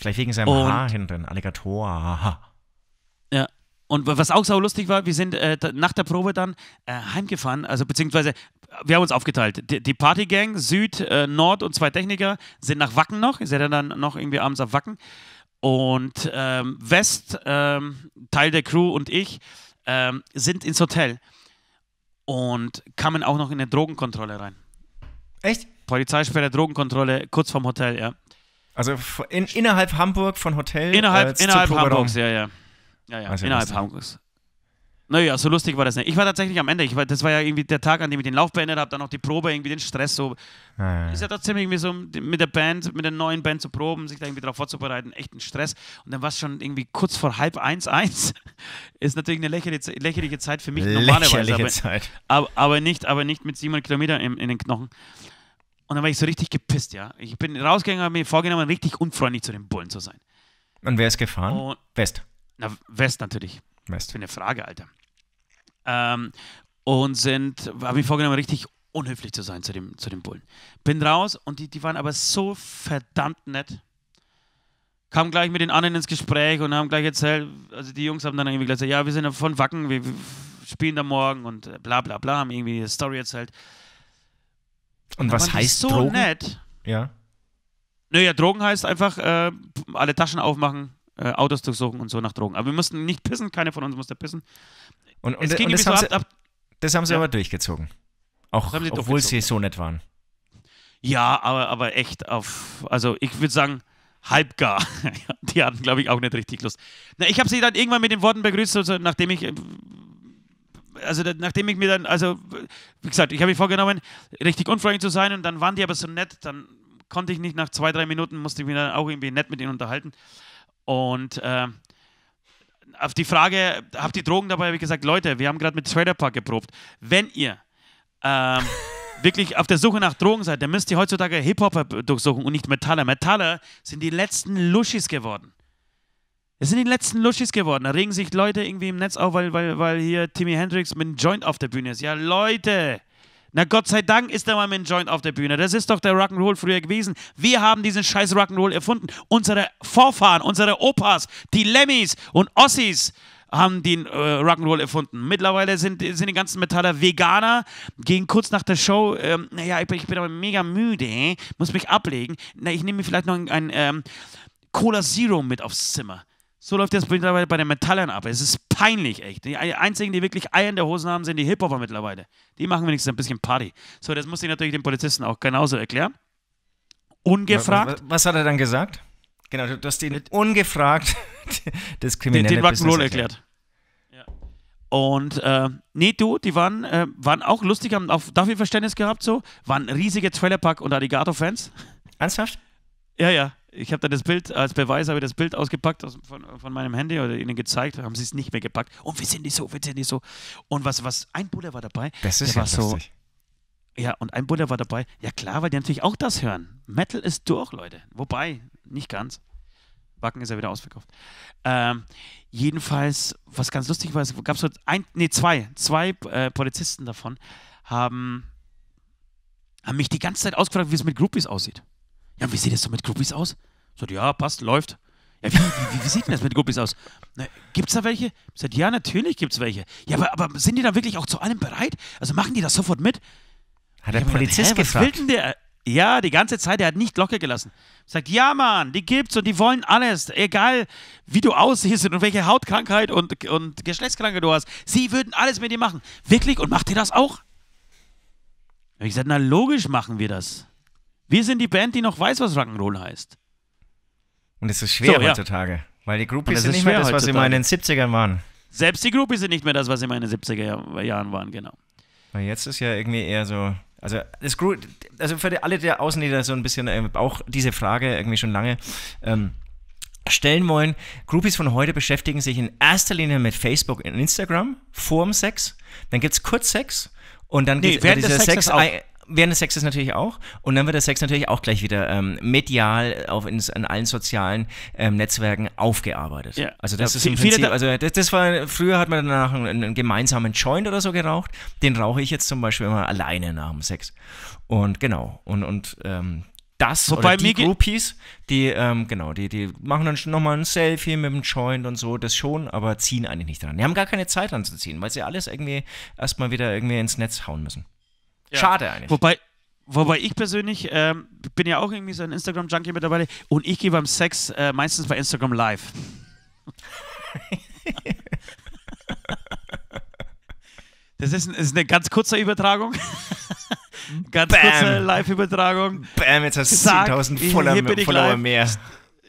Vielleicht wegen seinem und, Haar hinten, Alligator. Aha. Ja. Und was auch so lustig war, wir sind äh, nach der Probe dann äh, heimgefahren, also beziehungsweise wir haben uns aufgeteilt. Die, die Partygang, Süd, äh, Nord und zwei Techniker sind nach Wacken noch. Ihr seid dann noch irgendwie abends auf Wacken. Und ähm, West, ähm, Teil der Crew und ich, ähm, sind ins Hotel und kamen auch noch in eine Drogenkontrolle rein. Echt? Polizeisperre, Drogenkontrolle, kurz vorm Hotel, ja. Also in, innerhalb Hamburg von Hotel? Innerhalb, äh, innerhalb Hamburgs, ja, ja. ja, ja. Also innerhalb Hamburgs. Naja, so lustig war das nicht. Ich war tatsächlich am Ende. Ich war, das war ja irgendwie der Tag, an dem ich den Lauf beendet habe, dann noch die Probe, irgendwie den Stress so. Ja, ja. Ist ja trotzdem irgendwie so mit der Band, mit der neuen Band zu proben, sich da irgendwie darauf vorzubereiten, echten Stress. Und dann war es schon irgendwie kurz vor halb eins, eins. Ist natürlich eine lächerliche, lächerliche Zeit für mich lächerliche normalerweise. Aber, Zeit. Aber, aber, nicht, aber nicht mit 700 Kilometern in, in den Knochen. Und dann war ich so richtig gepisst, ja. Ich bin rausgegangen, habe mir vorgenommen, richtig unfreundlich zu den Bullen zu sein. Und wer ist gefahren? Und, West. Na, West natürlich. West. Für eine Frage, Alter. Ähm, und sind, habe mir vorgenommen, richtig unhöflich zu sein zu dem, zu dem Bullen. Bin raus und die, die waren aber so verdammt nett. Kamen gleich mit den anderen ins Gespräch und haben gleich erzählt, also die Jungs haben dann irgendwie gleich gesagt, ja, wir sind von Wacken, wir spielen da morgen und bla bla bla, haben irgendwie eine Story erzählt. Und was heißt so Drogen? nett. Ja. Naja, Drogen heißt einfach äh, alle Taschen aufmachen, äh, Autos durchsuchen und so nach Drogen. Aber wir mussten nicht pissen, keine von uns musste pissen. Und, und, und das, haben so ab, ab, das, haben sie, ja. aber durchgezogen. Auch, sie obwohl sie so nett waren. Ja, aber, aber echt auf, also ich würde sagen, halb gar. die hatten, glaube ich, auch nicht richtig Lust. Na, ich habe sie dann irgendwann mit den Worten begrüßt, also, nachdem ich äh, also nachdem ich mir dann, also wie gesagt, ich habe mir vorgenommen, richtig unfreundlich zu sein und dann waren die aber so nett, dann konnte ich nicht nach zwei, drei Minuten, musste ich mich dann auch irgendwie nett mit ihnen unterhalten. Und äh, auf die Frage, habt ihr Drogen dabei, habe ich gesagt, Leute, wir haben gerade mit Trader Park geprobt. Wenn ihr ähm, wirklich auf der Suche nach Drogen seid, dann müsst ihr heutzutage hip hop durchsuchen und nicht Metaller. Metaller sind die letzten Lushis geworden. Es sind die letzten Luschis geworden. Da regen sich Leute irgendwie im Netz auf, weil, weil, weil hier Timmy Hendrix mit einem Joint auf der Bühne ist. Ja, Leute! Na Gott sei Dank ist er mal mit einem Joint auf der Bühne. Das ist doch der Rock'n'Roll früher gewesen. Wir haben diesen scheiß Rock'n'Roll erfunden. Unsere Vorfahren, unsere Opas, die Lemmys und Ossis haben den äh, Rock'n'Roll erfunden. Mittlerweile sind, sind die ganzen Metaller Veganer, gehen kurz nach der Show, ähm, naja, ich, ich bin aber mega müde, muss mich ablegen. Na, ich nehme mir vielleicht noch ein, ein ähm, Cola Zero mit aufs Zimmer. So läuft das mittlerweile bei den Metallern ab. Es ist peinlich, echt. Die einzigen, die wirklich Eier in der Hose haben, sind die Hip-Hopper mittlerweile. Die machen wenigstens ein bisschen Party. So, das muss ich natürlich den Polizisten auch genauso erklären. Ungefragt. Was, was hat er dann gesagt? Genau, du hast den ungefragt das kriminelle Den, den Rock'n'Roll erklärt. Ja. Und äh, nee, du, die waren, äh, waren auch lustig, haben auch dafür Verständnis gehabt so, waren riesige Trailerpack- und Alligator-Fans. Ernsthaft? Ja, ja ich habe da das Bild, als Beweis habe ich das Bild ausgepackt aus, von, von, meinem Handy oder ihnen gezeigt, haben sie es nicht mehr gepackt. Und wir sind nicht so, wir sind nicht so. Und was, was, ein Bulle war dabei. Das ist der ja war lustig. so. Ja, und ein Bulle war dabei. Ja, klar, weil die natürlich auch das hören. Metal ist durch, Leute. Wobei, nicht ganz. Backen ist ja wieder ausverkauft. Ähm, jedenfalls, was ganz lustig war, es gab so ein, nee, zwei, zwei äh, Polizisten davon haben, haben mich die ganze Zeit ausgefragt, wie es mit Groupies aussieht. Ja, wie sieht das so mit Groupies aus? Sagt, ja, passt, läuft. Ja, wie, wie, wie, sieht denn das mit Groupies aus? Na, gibt's da welche? Sagt, ja, natürlich gibt's welche. Ja, aber, aber sind die da wirklich auch zu allem bereit? Also machen die das sofort mit? Hat der Polizist gedacht, gefragt. Was will denn der? Ja, die ganze Zeit, der hat nicht locker gelassen. Sagt, ja, Mann, die gibt's und die wollen alles. Egal, wie du aussiehst und welche Hautkrankheit und, und Geschlechtskrankheit du hast. Sie würden alles mit dir machen. Wirklich? Und macht ihr das auch? Ich gesagt, na logisch machen wir das. Wir sind die Band, die noch weiß, was Rock'n'Roll heißt. Und es ist schwer so, heutzutage, ja. weil die Groupies sind nicht mehr das, was heutzutage. sie mal in den 70ern waren. Selbst die Groupies sind nicht mehr das, was sie mal in den 70er Jahren waren, genau. Weil jetzt ist ja irgendwie eher so, also, das, also für die, alle der Außen, die da so ein bisschen äh, auch diese Frage irgendwie schon lange ähm, stellen wollen, Groupies von heute beschäftigen sich in erster Linie mit Facebook und Instagram, vorm Sex, dann gibt es kurz Sex und dann nee, gibt es da Ist Sex, Sex während des Sexes natürlich auch. Und dann wird der Sex natürlich auch gleich wieder ähm, medial auf ins, an allen sozialen ähm, Netzwerken aufgearbeitet. Ja. Also das ja, ist im Prinzip, also das, das, war, früher hat man danach einen, einen gemeinsamen Joint oder so geraucht. Den rauche ich jetzt zum Beispiel immer alleine nach dem Sex. Und genau, und, und ähm, das Wobei oder die Groupies, die, ähm, genau, die, die machen dann schon nochmal ein Selfie mit dem Joint und so, das schon, aber ziehen eigentlich nicht dran. Die haben gar keine Zeit dran zu ziehen, weil sie alles irgendwie erstmal wieder irgendwie ins Netz hauen müssen. Ja. Schade eigentlich. Wobei, wobei ich persönlich ähm, bin ja auch irgendwie so ein Instagram-Junkie mittlerweile und ich gehe beim Sex äh, meistens bei Instagram live. das ist, ist, eine ganz kurze Übertragung. ganz Bam. kurze Live-Übertragung. Bam, jetzt hast du 10.000 Follower, Follower mehr.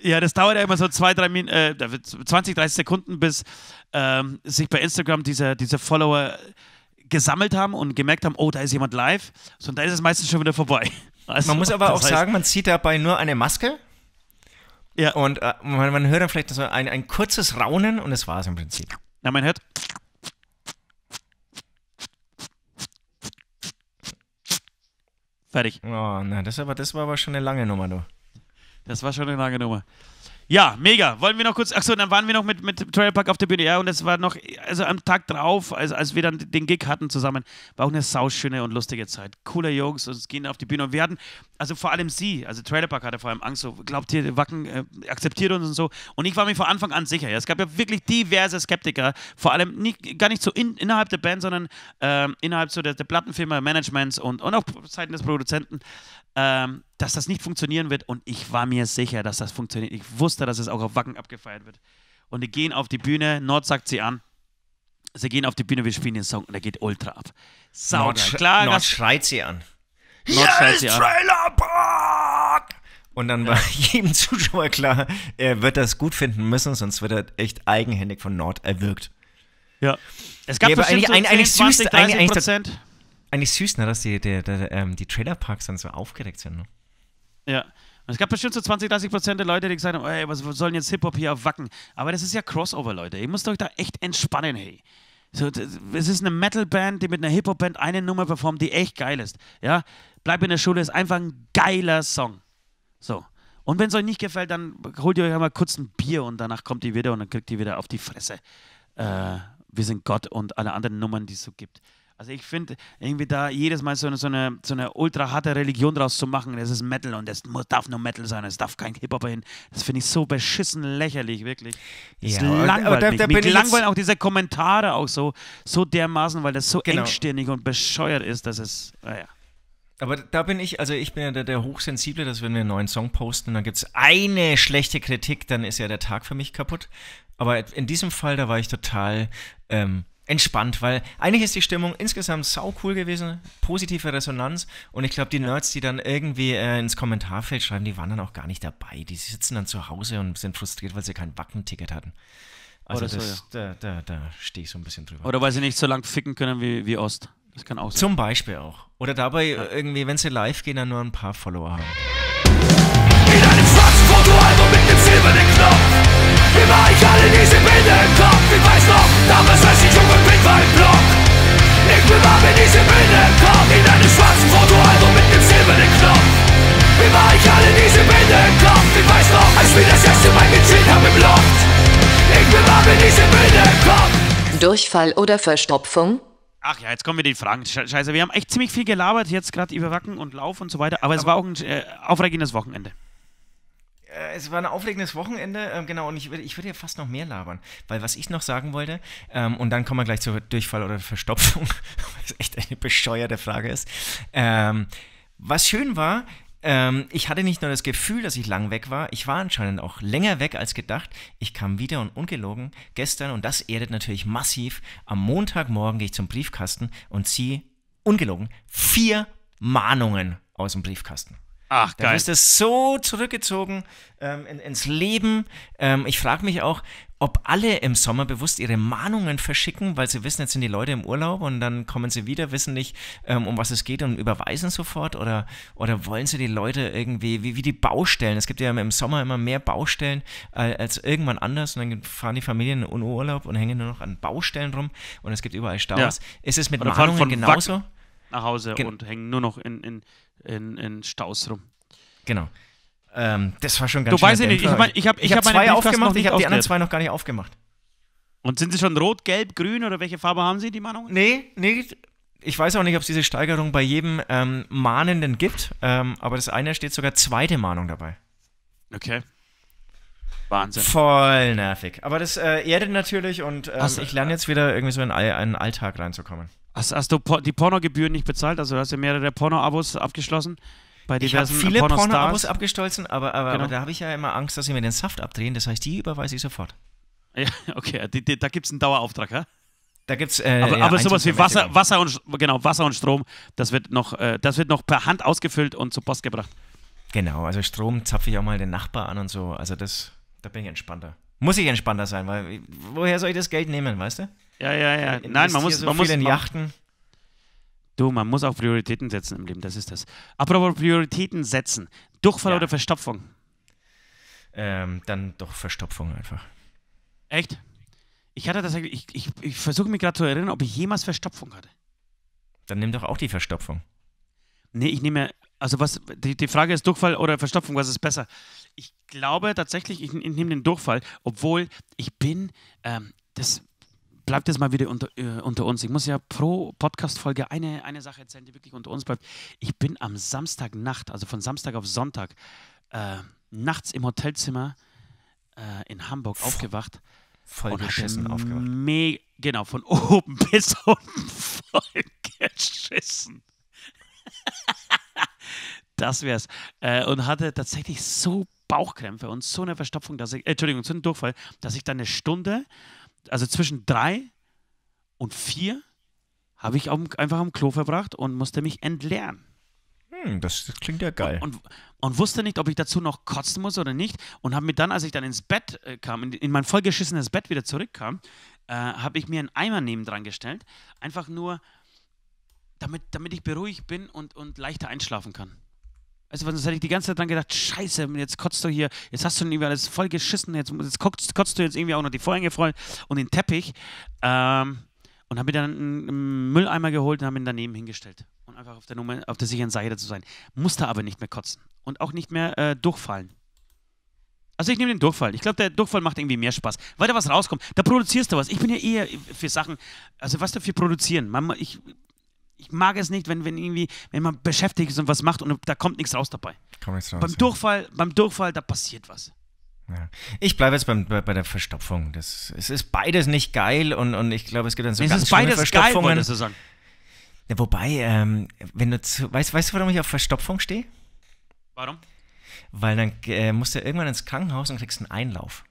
Ja, das dauert ja immer so zwei, drei äh, 20, 30 Sekunden, bis ähm, sich bei Instagram dieser, dieser Follower gesammelt haben und gemerkt haben, oh, da ist jemand live, sondern da ist es meistens schon wieder vorbei. Also, man muss also, aber auch heißt, sagen, man zieht dabei nur eine Maske. Ja. Und äh, man, man, hört dann vielleicht so ein, ein kurzes Raunen und das war es im Prinzip. Ja, man hört. Fertig. Oh, na, das, aber, das war aber schon eine lange Nummer, du. Das war schon eine lange Nummer. Ja, mega. Wollen wir noch kurz, achso, dann waren wir noch mit, mit Park auf der Bühne, ja, und es war noch, also am Tag drauf, als, als wir dann den Gig hatten zusammen, war auch eine sauschöne und lustige Zeit. Coole Jungs und es ging auf die Bühne und wir hatten also vor allem sie, also Trailer Park hatte vor allem Angst, so glaubt ihr, Wacken äh, akzeptiert uns und so. Und ich war mir von Anfang an sicher. Ja. Es gab ja wirklich diverse Skeptiker, vor allem nicht, gar nicht so in, innerhalb der Band, sondern ähm, innerhalb so der, der Plattenfirma, Managements und, und auch Seiten des Produzenten, ähm, dass das nicht funktionieren wird. Und ich war mir sicher, dass das funktioniert. Ich wusste, dass es auch auf Wacken abgefeiert wird. Und die gehen auf die Bühne, Nord sagt sie an. Sie gehen auf die Bühne, wir spielen den Song und der geht ultra ab. Sau Nord, Klar, Nord schreit sie an. Nordschalz hier ist Trailer Park! Und dann war jedem Zuschauer klar, er wird das gut finden müssen, sonst wird er echt eigenhändig von Nord erwürgt. Ja. Es gab ja, aber eigentlich, so 10, eigentlich 20, süß, 30 eigentlich, Prozent. Eigentlich süß, ne, dass die, die, die, ähm, die Trailerparks dann so aufgeregt sind. Ne? Ja. es gab bestimmt so 20, 30 Prozent der Leute, die gesagt haben, ey, was sollen jetzt Hip-Hop hier Wacken? Aber das ist ja Crossover, Leute. Ihr müsst euch da echt entspannen, hey. So, es ist eine Metal-Band, die mit einer Hip-Hop-Band eine Nummer performt, die echt geil ist. Ja? Bleib in der Schule ist einfach ein geiler Song. So. Und wenn es euch nicht gefällt, dann holt ihr euch einmal kurz ein Bier und danach kommt ihr wieder und dann kriegt ihr wieder auf die Fresse. Äh, wir sind Gott und alle anderen Nummern, die es so gibt. Also ich finde, irgendwie da jedes Mal so eine, so eine, so eine ultra harte Religion draus zu machen, das ist Metal und das muss, darf nur Metal sein, es darf kein Hip-Hop hin. Das finde ich so beschissen lächerlich, wirklich. Das ja, langweilt aber da, da mich. mich langweilen auch diese Kommentare auch so, so dermaßen, weil das so genau. engstirnig und bescheuert ist, dass es, naja. Ah aber da bin ich, also ich bin ja der, der Hochsensible, dass wenn wir einen neuen Song posten und dann gibt es eine schlechte Kritik, dann ist ja der Tag für mich kaputt. Aber in diesem Fall, da war ich total ähm, entspannt, weil eigentlich ist die Stimmung insgesamt sau cool gewesen, positive Resonanz und ich glaube, die Nerds, die dann irgendwie äh, ins Kommentarfeld schreiben, die waren dann auch gar nicht dabei. Die sitzen dann zu Hause und sind frustriert, weil sie kein Wackenticket hatten. Oh, also so, das, ja. da, da, da stehe ich so ein bisschen drüber. Oder weil sie nicht so lang ficken können wie, wie Ost. Das kann auch sein. Zum Beispiel auch. Oder dabei ja. irgendwie, wenn sie live gehen, dann nur ein paar Follower haben. In einem Fassfoto, also mit dem silbernen Knopf. Wir war ich alle diese Binde im Kopf Ich weiß noch, damals als ich jung und bin war im Block Ich bewahre diese Binde im Kopf In einem schwarzen Fotoalbum also mit dem silbernen Knopf Wie war ich alle diese Binde im Kopf Ich weiß noch, als wir das erste Mal gechillt haben im Loft Ich bewahre diese Binde im Kopf Durchfall oder Verstopfung? Ach ja, jetzt kommen wir die Fragen. Scheiße, wir haben echt ziemlich viel gelabert, jetzt gerade über Wacken und Lauf und so weiter, aber es war auch ein äh, aufregendes Wochenende äh, es war ein aufregendes Wochenende, äh, genau, und ich würde ich würd ja fast noch mehr labern, weil was ich noch sagen wollte, ähm, und dann kommen wir gleich zur Durchfall oder Verstopfung, was echt eine bescheuerte Frage ist. Ähm, was schön war, ähm, ich hatte nicht nur das Gefühl, dass ich lang weg war, ich war anscheinend auch länger weg als gedacht. Ich kam wieder und ungelogen gestern und das erdet natürlich massiv. Am Montagmorgen gehe ich zum Briefkasten und ziehe ungelogen vier Mahnungen aus dem Briefkasten. Ach, geil. Dann ist das so zurückgezogen ähm, in, ins Leben. Ähm, ich frage mich auch, ob alle im Sommer bewusst ihre Mahnungen verschicken, weil sie wissen, jetzt sind die Leute im Urlaub und dann kommen sie wieder, wissen nicht, ähm, um was es geht und überweisen sofort oder, oder wollen sie die Leute irgendwie, wie, wie die Baustellen. Es gibt ja im Sommer immer mehr Baustellen äh, als irgendwann anders und dann fahren die Familien in Urlaub und hängen nur noch an Baustellen rum und es gibt überall Staus. Ja. Ist es mit oder Mahnungen genauso? Wack nach Hause Ge und hängen nur noch in, in in, in Staus rum. Genau. Ähm, das war schon ganz Du weißt nicht, ich, mein, ich habe ich, ich hab, hab zwei aufgemacht, ich habe die anderen zwei noch gar nicht aufgemacht. Und sind sie schon rot, gelb, grün oder welche Farbe haben sie, die Mahnung? Nee, nicht. Ich weiß auch nicht, ob es diese Steigerung bei jedem ähm, Mahnenden gibt, ähm, aber das eine steht sogar zweite Mahnung dabei. Okay. Wahnsinn. Voll nervig. Aber das äh, erdet natürlich und ähm, also, ich lerne jetzt wieder irgendwie so in einen Alltag reinzukommen. Hast, hast du die Pornogebühren nicht bezahlt? Also hast du mehrere Porno-Abos abgeschlossen? Bei diversen ich habe viele Porno-Abos abgestolzen, aber, aber, genau. aber da habe ich ja immer Angst, dass sie mir den Saft abdrehen. Das heißt, die überweise ich sofort. Ja, okay, die, die, da gibt es einen Dauerauftrag, ja? Da gibt's, äh, aber, ja, aber sowas wie Wasser, Wasser, und, genau, Wasser und Strom, das wird, noch, äh, das wird noch per Hand ausgefüllt und zur Post gebracht. Genau, also Strom zapfe ich auch mal den Nachbar an und so. Also das, da bin ich entspannter. Muss ich entspannter sein, weil woher soll ich das Geld nehmen, weißt du? Ja, ja, ja. Nein, man muss, so man muss in Yachten. Du, man muss auch Prioritäten setzen im Leben, das ist das. Apropos Prioritäten setzen. Durchfall ja. oder Verstopfung? Ähm, dann doch Verstopfung einfach. Echt? Ich hatte das, ich, ich, ich versuche mich gerade zu erinnern, ob ich jemals Verstopfung hatte. Dann nimm doch auch die Verstopfung. Nee, ich nehme, also was, die, die Frage ist Durchfall oder Verstopfung, was ist besser? Ich glaube tatsächlich, ich, ich nehme den Durchfall, obwohl ich bin, ähm, das bleibt jetzt mal wieder unter, äh, unter uns. Ich muss ja pro Podcast-Folge eine, eine Sache erzählen, die wirklich unter uns bleibt. Ich bin am Samstagnacht, also von Samstag auf Sonntag, äh, nachts im Hotelzimmer äh, in Hamburg aufgewacht. Voll und geschissen aufgewacht. genau, von oben bis unten voll geschissen. das wär's. Äh, und hatte tatsächlich so Bauchkrämpfe und so eine Verstopfung, dass ich, äh, Entschuldigung, so einen Durchfall, dass ich dann eine Stunde also zwischen drei und vier habe ich einfach am Klo verbracht und musste mich entleeren. Hm, das, das klingt ja geil. Und, und, und, wusste nicht, ob ich dazu noch kotzen muss oder nicht. Und habe mir dann, als ich dann ins Bett äh, kam, in, in, mein vollgeschissenes Bett wieder zurückkam, äh, habe ich mir einen Eimer nebendran gestellt. Einfach nur, damit, damit ich beruhigt bin und, und leichter einschlafen kann. Also sonst hätte ich die ganze Zeit dran gedacht, scheiße, jetzt kotzt du hier, jetzt hast du irgendwie alles voll geschissen, jetzt, jetzt kotzt, kotzt, du jetzt irgendwie auch noch die Vorhänge voll und den Teppich. Ähm, und habe mir dann einen Mülleimer geholt und habe ihn daneben hingestellt. Und einfach auf der, Nummer, auf der sicheren Seite zu sein. Musste aber nicht mehr kotzen und auch nicht mehr äh, durchfallen. Also ich nehme den Durchfall. Ich glaube, der Durchfall macht irgendwie mehr Spaß, weil da was rauskommt. Da produzierst du was. Ich bin ja eher für Sachen, also was dafür produzieren. Man, ich ich mag es nicht, wenn, wenn irgendwie, wenn man beschäftigt ist und was macht und da kommt nichts raus dabei. Kommt nichts raus. Beim ja. Durchfall, beim Durchfall, da passiert was. Ja. Ich bleibe jetzt beim, bei, bei, der Verstopfung. Das, es ist beides nicht geil und, und ich glaube, es gibt dann so es ganz ist beides Verstopfungen. Geil, sagen. Ja, wobei, ähm, wenn du zu, weißt, weißt du, warum ich auf Verstopfung stehe? Warum? Weil dann äh, musst du irgendwann ins Krankenhaus und kriegst einen Einlauf.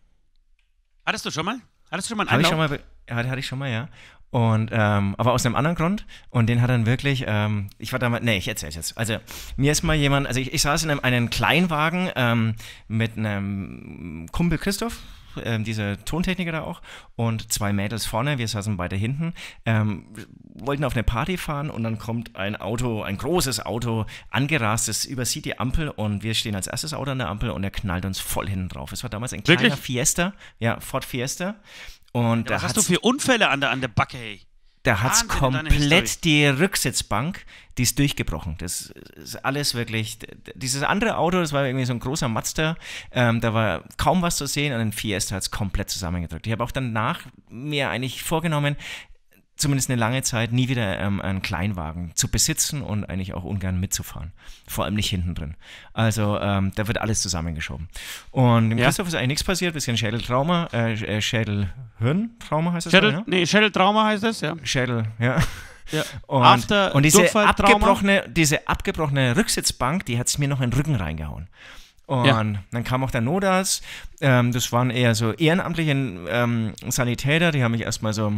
Hattest du schon mal? Hattest du schon mal einen Einlauf? Hatte hatte ich schon mal, ja. Und, ähm, aber aus einem anderen Grund. Und den hat dann wirklich, ähm, ich war damals, nee, ich erzähl's jetzt. Also, mir ist mal jemand, also ich, ich saß in einem, einem Kleinwagen ähm, mit einem Kumpel Christoph, ähm, dieser Tontechniker da auch, und zwei Mädels vorne, wir saßen beide hinten, ähm, wollten auf eine Party fahren und dann kommt ein Auto, ein großes Auto, angerast, das übersieht die Ampel und wir stehen als erstes Auto an der Ampel und er knallt uns voll hinten drauf. Es war damals ein kleiner Wirklich? Fiesta, ja, Ford Fiesta, und ja, was hast du für Unfälle an der, an der Backe, ey? Da hat es komplett die Rücksitzbank, die ist durchgebrochen. Das ist alles wirklich. Dieses andere Auto, das war irgendwie so ein großer Mazda, ähm, da war kaum was zu sehen und ein Fiesta hat es komplett zusammengedrückt. Ich habe auch danach mir eigentlich vorgenommen, zumindest eine lange Zeit nie wieder ähm, einen Kleinwagen zu besitzen und eigentlich auch ungern mitzufahren. Vor allem nicht hinten drin. Also ähm, da wird alles zusammengeschoben. Und dem ja. Christoph ist eigentlich nichts passiert, bisschen Schädeltrauma, äh, äh Schädelhirntrauma heißt das? Schädel, oder, ja? Nee, Schädeltrauma heißt das, ja. Schädel, ja. Ja. Und, und diese, abgebrochene, diese abgebrochene Rücksitzbank, die hat es mir noch in den Rücken reingehauen. Und ja. dann kam auch der Nodas. Ähm, das waren eher so ehrenamtliche ähm, Sanitäter, die haben mich erstmal so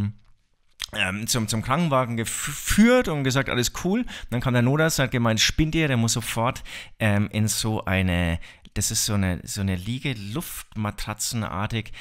ähm, zum, zum Krankenwagen geführt und gesagt, alles cool. Und dann kam der Notarzt und hat gemeint, spinnt ihr, der muss sofort ähm, in so eine das ist so eine, so eine Liege, Luftmatratzenartig,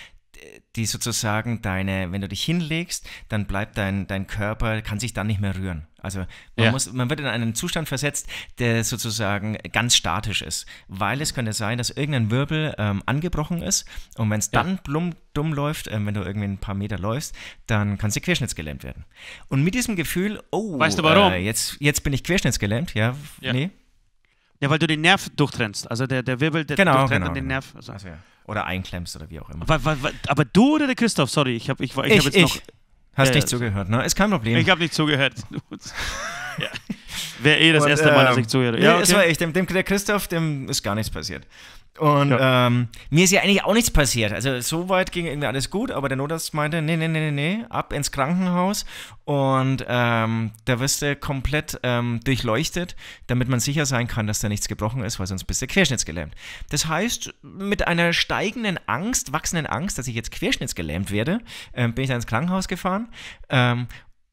die sozusagen deine, wenn du dich hinlegst, dann bleibt dein, dein Körper, kann sich dann nicht mehr rühren. Also man, ja. muss, man wird in einen Zustand versetzt, der sozusagen ganz statisch ist, weil es könnte sein, dass irgendein Wirbel ähm, angebrochen ist und wenn es dann ja. Blum, dumm läuft, ähm, wenn du irgendwie ein paar Meter läufst, dann kannst du querschnittsgelähmt werden. Und mit diesem Gefühl, oh, weißt du warum? Äh, jetzt, jetzt bin ich querschnittsgelähmt, ja, ja. nee. Ja, weil du den Nerv durchtrennst. Also der, der Wirbel, der genau, durchtrennt genau, den genau. Nerv. Also. Also, ja. Oder einklemmst oder wie auch immer. Aber, aber du oder der Christoph? Sorry, ich habe ich, ich, ich hab jetzt ich. noch. Hast ja, nicht zugehört, ne? Ist kein Problem. Ich habe nicht zugehört. ja. Wäre eh das und, erste Mal, ähm, dass ich zuhöre. Ja, okay. Es war ich. dem, dem, der Christoph, dem ist gar nichts passiert. Und ja. ähm, mir ist ja eigentlich auch nichts passiert. Also so weit ging irgendwie alles gut, aber der Notarzt meinte, nee, nee, nee, nee, nee, ab ins Krankenhaus. Und ähm, da wirst du komplett ähm, durchleuchtet, damit man sicher sein kann, dass da nichts gebrochen ist, weil sonst bist du querschnittsgelähmt. Das heißt, mit einer steigenden Angst, wachsenden Angst, dass ich jetzt querschnittsgelähmt werde, ähm, bin ich dann ins Krankenhaus gefahren ähm,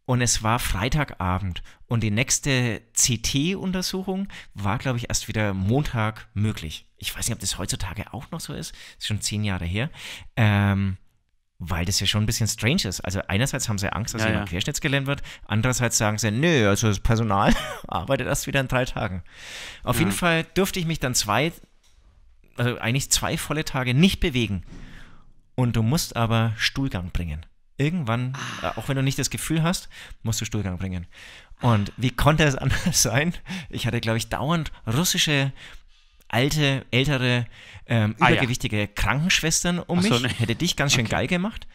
und es war Freitagabend und die nächste CT-Untersuchung war, glaube ich, erst wieder Montag möglich. Ich weiß nicht, ob das heutzutage auch noch so ist. Das ist schon zehn Jahre her. Ähm, weil das ja schon ein bisschen strange ist. Also einerseits haben sie Angst, dass ja, jemand ja. querschnittsgelähmt wird, andererseits sagen sie, nö, also das Personal arbeitet erst wieder in drei Tagen. Auf ja. jeden Fall durfte ich mich dann zwei, also eigentlich zwei volle Tage nicht bewegen. Und du musst aber Stuhlgang bringen. Irgendwann, ah. Äh, auch wenn du nicht das Gefühl hast, musst du Stuhlgang bringen. Und wie konnte es anders sein? Ich hatte, glaube ich, dauernd russische alte, ältere, ähm, ah, übergewichtige ja. Krankenschwestern um so, mich. Ne. Hätte dich ganz schön okay. geil gemacht.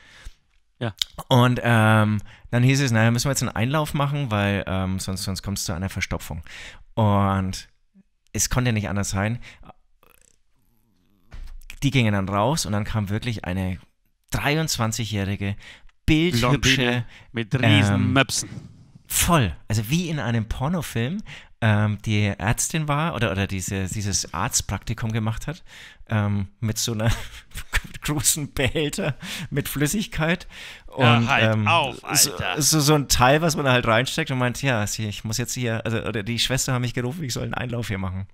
Ja. Und ähm, dann hieß es, naja, müssen wir jetzt einen Einlauf machen, weil ähm, sonst, sonst kommt es zu einer Verstopfung. Und es konnte nicht anders sein. Die gingen dann raus und dann kam wirklich eine 23-jährige bildhübsche. Mit Riesenmöpsen. ähm, Voll. Also wie in einem Pornofilm ähm, die Ärztin war oder, oder diese, dieses Arztpraktikum gemacht hat, ähm, mit so einer großen Behälter mit Flüssigkeit. Und, ja, halt ähm, auf, Alter. So, so, ein Teil, was man halt reinsteckt und meint, ja, ich muss jetzt hier, also, oder die Schwester hat mich gerufen, ich soll einen Einlauf hier machen.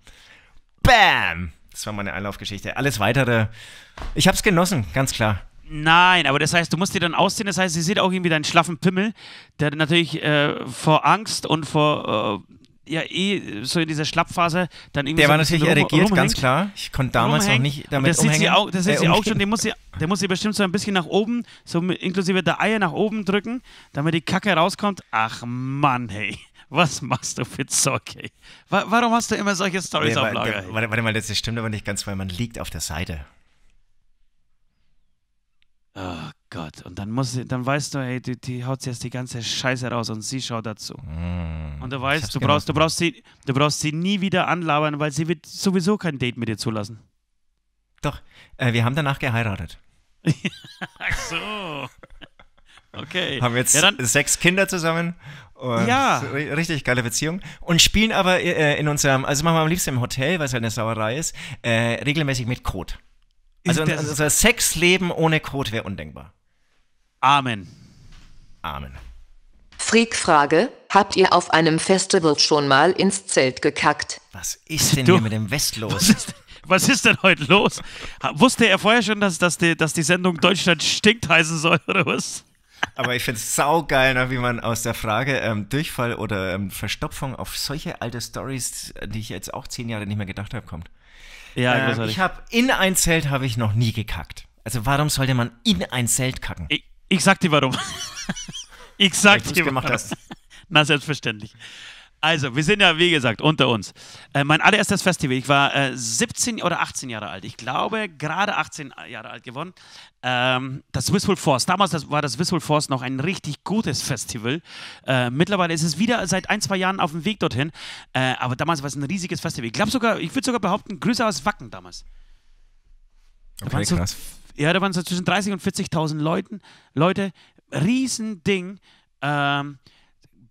Bam! Das war meine Einlaufgeschichte. Alles weitere. Ich hab's genossen, ganz klar. Nein, aber das heißt, du musst die dann ausziehen. Das heißt, sie sieht auch irgendwie deinen schlaffen Pimmel, der natürlich äh, vor Angst und vor äh, ja eh so in dieser Schlappphase dann irgendwie. Der so war natürlich erregiert, rumhängt. ganz klar. Ich konnte damals rumhängt. noch nicht damit das umhängen. Sieht sie auch, das sieht äh, sie auch schon. Der muss sie, der muss sie bestimmt so ein bisschen nach oben, so inklusive der Eier nach oben drücken, damit die Kacke rauskommt. Ach Mann, hey. Was machst du für Zeug, ey? Warum hast du immer solche Stories nee, auf Lager? Der, warte, warte mal, das stimmt aber nicht ganz, weil man liegt auf der Seite. Oh Gott. Und dann muss dann weißt du, ey, die, die haut jetzt die ganze Scheiße raus und sie schaut dazu. Mm, und du weißt, du brauchst, du brauchst sie, du brauchst sie nie wieder anlabern, weil sie wird sowieso kein Date mit dir zulassen. Doch, äh, wir haben danach geheiratet. Ach so. Okay. Haben jetzt ja, sechs Kinder zusammen. ja. Richtig geile Beziehung. Und spielen aber äh, in unserem, also machen wir am liebsten im Hotel, weil es halt eine Sauerei ist, äh, regelmäßig mit Code. Also unser also Sexleben ohne Code wäre undenkbar. Amen. Amen. Freak-Frage: Habt ihr auf einem Festival schon mal ins Zelt gekackt? Was ist denn du, hier mit dem West los? Was ist, was ist, denn heute los? Wusste er vorher schon, dass, dass, die, dass die Sendung Deutschland stinkt heißen soll, oder was? Aber ich finde es saugeil, ne, wie man aus der Frage ähm, Durchfall oder ähm, Verstopfung auf solche alte Stories, die ich jetzt auch zehn Jahre nicht mehr gedacht habe, kommt. Ja, ähm, ich habe in ein Zelt habe ich noch nie gekackt. Also warum sollte man in ein Zelt kacken? Ich, ich sag dir warum. ich sag Weil dir warum. Gemacht hast. Na, selbstverständlich. Also, wir sind ja, wie gesagt, unter uns. Äh, mein allererstes Festival, ich war äh, 17 oder 18 Jahre alt. Ich glaube, gerade 18 Jahre alt geworden. Ähm, das Whistle Force. Damals das, war das Whistle Force noch ein richtig gutes Festival. Äh, mittlerweile ist es wieder seit ein, zwei Jahren auf dem Weg dorthin. Äh, aber damals war es ein riesiges Festival. Ich glaube sogar, ich würde sogar behaupten, größer als Wacken damals. Da okay, so, krass. Ja, da waren so zwischen 30 und 40.000 Leute. Riesending. Ähm,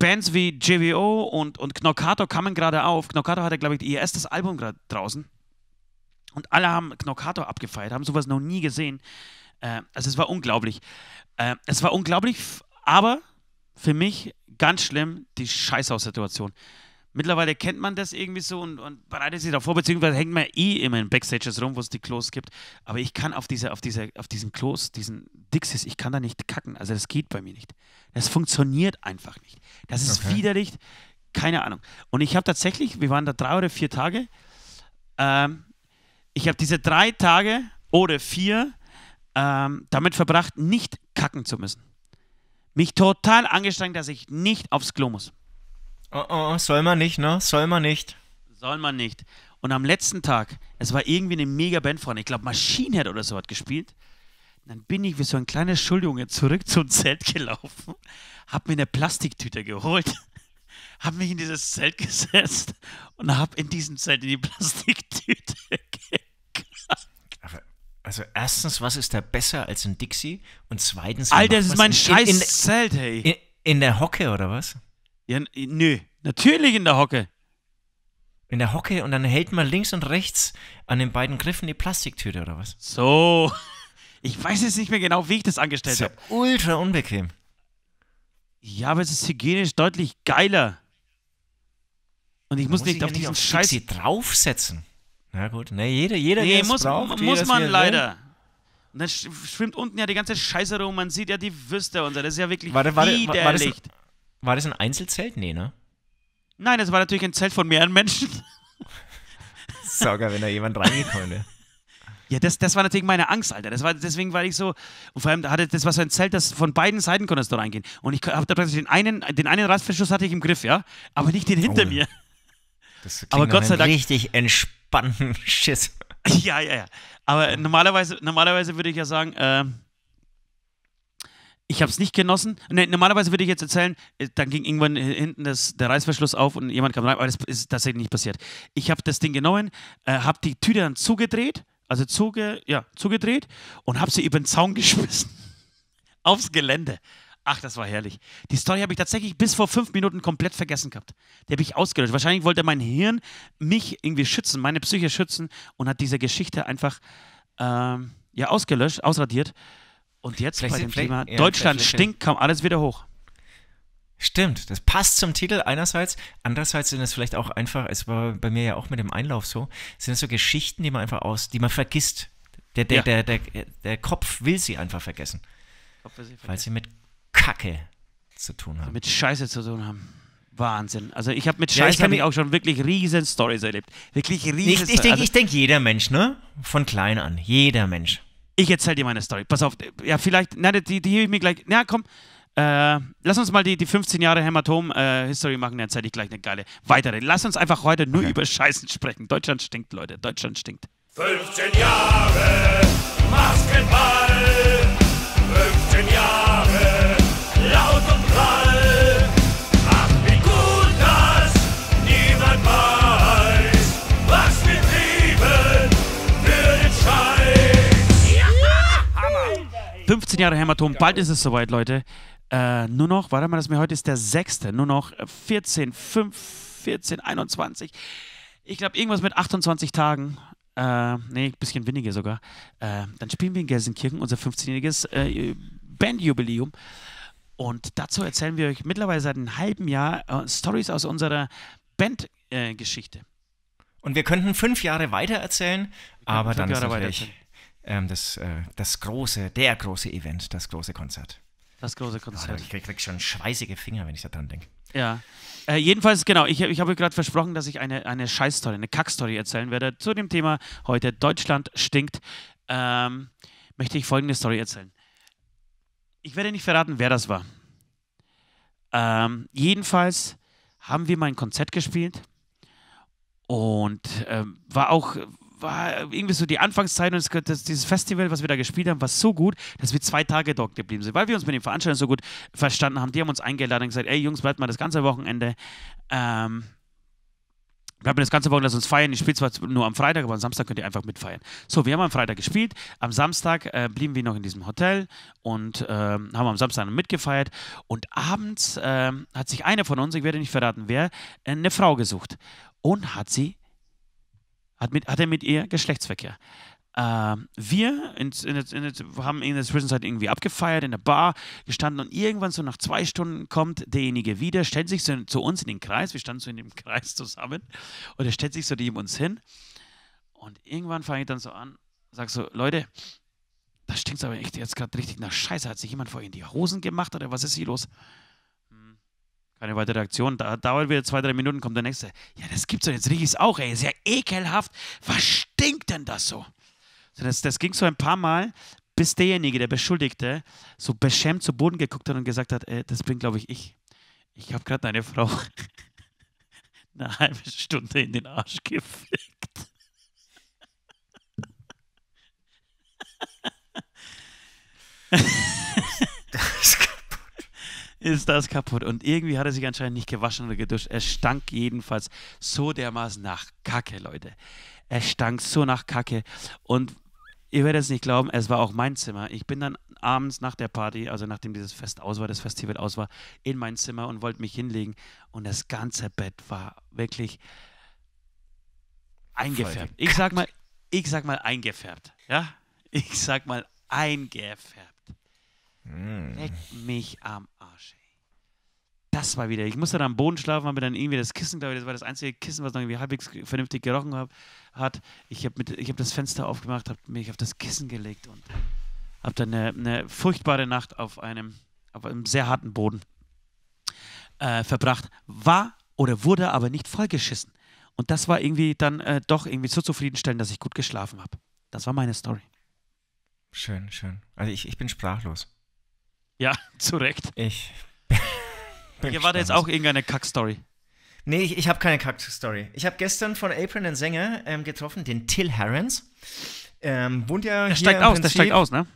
Bands wie JVO und, und Knockato kamen gerade auf. Knockato hatte, glaube ich, ihr erstes Album gerade draußen. Und alle haben Knockato abgefeiert, haben sowas noch nie gesehen. Äh, also es war unglaublich. Äh, es war unglaublich, aber für mich ganz schlimm die Scheißhaus-Situation. Mittlerweile kennt man das irgendwie so und, und bereitet sich davor, beziehungsweise hängt man eh immer in Backstages rum, wo es die Klos gibt. Aber ich kann auf, dieser, auf, dieser, auf diesen Klos, diesen Dixis, ich kann da nicht kacken. Also das geht bei mir nicht. Das funktioniert einfach nicht. Das ist okay. widerlich. Keine Ahnung. Und ich habe tatsächlich, wir waren da drei oder vier Tage, ähm, ich habe diese drei Tage oder vier ähm, damit verbracht, nicht kacken zu müssen. Mich total angestrengt, dass ich nicht aufs Klo muss. Oh, oh, oh, soll man nicht, ne? Soll man nicht. Soll man nicht. Und am letzten Tag, es war irgendwie eine mega Band vorne, ich glaube Machine Head oder so hat gespielt. Dann bin ich wie so ein kleiner Schuljunge zurück zum Zelt gelaufen, hab mir eine Plastiktüte geholt, hab mich in dieses Zelt gesetzt und hab in diesem Zelt in die Plastiktüte gekackt. Also erstens, was ist da besser als ein Dixie? Und zweitens, Alter, das ist mein scheiß in, in, Zelt, hey. In, in der Hocke oder was? Ja, äh, nö, natürlich in der Hocke. In der Hocke und dann hält man links und rechts an den beiden Griffen die Plastiktüte oder was? So. Ich weiß jetzt nicht mehr genau, wie ich das angestellt habe. Ja ultra unbequem. Ja, aber es ist hygienisch deutlich geiler. Und ich muss, muss, nicht auf ja diesen nicht Scheiß Dixi draufsetzen. Na gut, ne, jeder, jeder, nee, muss, braucht, muss man leider. Und dann schwimmt unten ja die ganze Scheiße rum, man sieht ja die Wüste und so. Das ist ja wirklich warte, warte, widerlich. War das, war das ein Einzelzelt? Nee, ne? Nein, das war natürlich ein Zelt von mehreren Menschen. Sauger, wenn da jemand reingekommen wäre. Ja, das, das war natürlich meine Angst, Alter. Das war, deswegen war ich so. Und vor allem hatte das war so ein Zelt, das von beiden Seiten konnte es da reingehen. Und ich habe da praktisch den einen, den einen Radverschluss hatte ich im Griff, ja, aber nicht den hinter oh. mir. Das aber Gott sei Dank. Richtig entspannten Schiss. Ja, ja, ja. Aber normalerweise, normalerweise würde ich ja sagen, äh, ich habe es nicht genossen. Nee, normalerweise würde ich jetzt erzählen, äh, dann ging irgendwann äh, hinten das, der Reißverschluss auf und jemand kam rein, aber das ist tatsächlich nicht passiert. Ich habe das Ding genommen, äh, habe die Tüte dann zugedreht, also zuge, ja, zugedreht und habe sie über den Zaun geschmissen. Aufs Gelände. Ach, das war herrlich. Die Story habe ich tatsächlich bis vor fünf Minuten komplett vergessen gehabt. Die habe ich ausgelöscht. Wahrscheinlich wollte mein Hirn mich irgendwie schützen, meine Psyche schützen und hat diese Geschichte einfach ähm, ja, ausgelöscht, ausradiert. Und jetzt vielleicht bei dem Thema ja, Deutschland stinkt, kommt alles wieder hoch. Stimmt, das passt zum Titel einerseits, andererseits sind es vielleicht auch einfach, es war bei mir ja auch mit dem Einlauf so, sind es so Geschichten, die man einfach aus, die man vergisst. Der, der, ja. der, der, der Kopf will sie einfach vergessen, Kopf will sie vergessen. Weil sie mit Kacke zu tun also haben. mit Scheiße zu tun haben. Wahnsinn. Also ich habe mit Scheiße ja, habe ich auch schon wirklich riesen Stories erlebt. Wirklich riesen Ich, also ich denke, denk, jeder Mensch, ne? Von klein an. Jeder Mensch ich erzähle dir meine Story. Pass auf, ja, vielleicht, na, die, die hebe ich mir gleich. Na, komm, äh, lass uns mal die, die 15 Jahre Hämatom-History äh, machen, dann erzähle ich gleich eine geile weitere. Lass uns einfach heute nur okay. über Scheißen sprechen. Deutschland stinkt, Leute. Deutschland stinkt. 15 Jahre Maskenball, 15 Jahre 15 Jahre Hämatom, bald ist es soweit, Leute. Äh, nur noch, warte mal, das mir heute ist der 6. Nur noch 14, 5, 14, 21. Ich glaube, irgendwas mit 28 Tagen. Äh, nee, ein bisschen weniger sogar. Äh, dann spielen wir in Gelsenkirchen unser 15-jähriges äh, Bandjubiläum. Und dazu erzählen wir euch mittlerweile seit einem halben Jahr äh, Stories aus unserer Bandgeschichte. Äh, Und wir könnten fünf Jahre weiter erzählen, aber dann Jahre ist natürlich ähm, das, äh, das große, der große Event, das große Konzert. Das große ah, Konzert. Oh, ich krieg, krieg, schon schweißige Finger, wenn ich da dran denke. Ja. Äh, jedenfalls, genau, ich, ich habe gerade versprochen, dass ich eine, eine Scheißstory, eine Kackstory erzählen werde zu dem Thema heute Deutschland stinkt. Ähm, möchte ich folgende Story erzählen. Ich werde nicht verraten, wer das war. Ähm, jedenfalls haben wir mal ein Konzert gespielt und ähm, war auch war irgendwie so die Anfangszeit und es, das, dieses Festival, was wir da gespielt haben, war so gut, dass wir zwei Tage dort geblieben sind, weil wir uns mit den Veranstaltern so gut verstanden haben. Die haben uns eingeladen und gesagt, ey Jungs, bleibt mal das ganze Wochenende. Ähm, bleibt mir das ganze Wochenende, lass uns feiern. Ich spiele zwar nur am Freitag, aber am Samstag könnt ihr einfach mitfeiern. So, wir haben am Freitag gespielt. Am Samstag äh, blieben wir noch in diesem Hotel und äh, haben am Samstag mitgefeiert. Und abends äh, hat sich einer von uns, ich werde nicht verraten wer, äh, eine Frau gesucht und hat sie hat, mit, hat er mit ihr Geschlechtsverkehr. Ähm, wir in, in, in, haben in der Zwischenzeit irgendwie abgefeiert, in der Bar gestanden und irgendwann so nach zwei Stunden kommt derjenige wieder, stellt sich so zu uns in den Kreis, wir standen so in dem Kreis zusammen und er stellt sich so neben uns hin und irgendwann fange ich dann so an, sag so, Leute, das stinkt aber echt jetzt gerade richtig nach Scheiße, hat sich jemand vor in die Hosen gemacht oder was ist hier los? Keine weitere Aktion. Da dauert wieder zwei, drei Minuten, kommt der nächste. Ja, das gibt's doch jetzt. Riech es auch, ey. Ist ja ekelhaft. Was stinkt denn das so? Das, das ging so ein paar Mal, bis derjenige, der Beschuldigte, so beschämt zu Boden geguckt hat und gesagt hat: ey, Das bin, glaube ich, ich. Ich habe gerade eine Frau eine halbe Stunde in den Arsch gefickt. Das ist das kaputt. Und irgendwie hat er sich anscheinend nicht gewaschen oder geduscht. Es stank jedenfalls so dermaßen nach Kacke, Leute. Es stank so nach Kacke. Und ihr werdet es nicht glauben, es war auch mein Zimmer. Ich bin dann abends nach der Party, also nachdem dieses Fest aus war, das Festival aus war, in mein Zimmer und wollte mich hinlegen. Und das ganze Bett war wirklich eingefärbt. Ich sag mal, ich sag mal eingefärbt. Ja? Ich sag mal eingefärbt. Mm. Leck mich am Arsch, ey. Das war wieder. Ich musste dann am Boden schlafen, habe mir dann irgendwie das Kissen, glaube ich, das war das einzige Kissen, was noch irgendwie halbwegs vernünftig gerochen hab, hat. Ich habe hab das Fenster aufgemacht, habe mich auf das Kissen gelegt und habe dann eine, eine, furchtbare Nacht auf einem, auf einem sehr harten Boden äh, verbracht. War oder wurde aber nicht vollgeschissen. Und das war irgendwie dann äh, doch irgendwie so zufriedenstellend, dass ich gut geschlafen habe. Das war meine Story. Schön, schön. Also ich, ich bin sprachlos. Ja, zu Recht. Ich. Hier war da jetzt auch irgendeine Kackstory. Nee, ich, ich habe keine Kackstory. Ich habe gestern von April einen Sänger ähm, getroffen, den Till Harrens. Ähm, wohnt ja der hier steigt aus, Prinzip, der steigt aus, ne?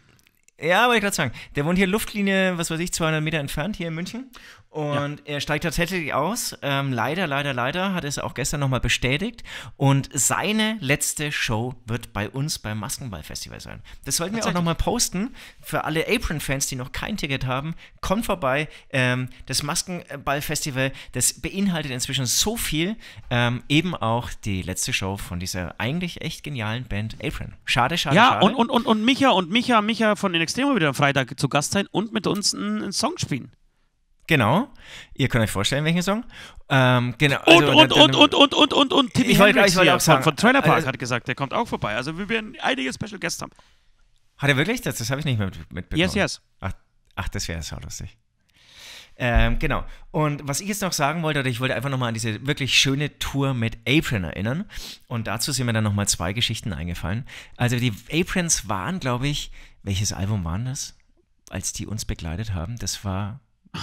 Ja, wollte ich gerade sagen. Der wohnt hier Luftlinie, was weiß ich, 200 Meter entfernt, hier in München. Und ja. er steigt tatsächlich aus. Ähm, leider, leider, leider hat er es auch gestern nochmal bestätigt. Und seine letzte Show wird bei uns beim Maskenballfestival sein. Das sollten wir auch nochmal posten. Für alle Apron-Fans, die noch kein Ticket haben, kommt vorbei. Ähm, das Maskenballfestival, das beinhaltet inzwischen so viel. Ähm, eben auch die letzte Show von dieser eigentlich echt genialen Band Apron. Schade, schade, ja, schade. und, und, und, und Micha und Micha, Micha von den Extremo wieder am Freitag zu Gast sein und mit uns einen, einen Song spielen. Genau. Ihr könnt euch vorstellen, welchen Song. Ähm, genau. Also, und, und, dann, und, und, und, und, und, und, Timmy ich wollte, ich wollte auch sagen, von, von Trailer Park also, hat gesagt, der kommt auch vorbei. Also wir werden einige Special Guests haben. Hat er wirklich? Das, das habe ich nicht mehr mitbekommen. Yes, yes. Ach, ach das wäre so lustig. Ähm, genau. Und was ich jetzt noch sagen wollte, oder ich wollte einfach nochmal an diese wirklich schöne Tour mit Apron erinnern. Und dazu sind mir dann nochmal zwei Geschichten eingefallen. Also die Aprons waren, glaube ich, welches Album waren das, als die uns begleitet haben? Das war.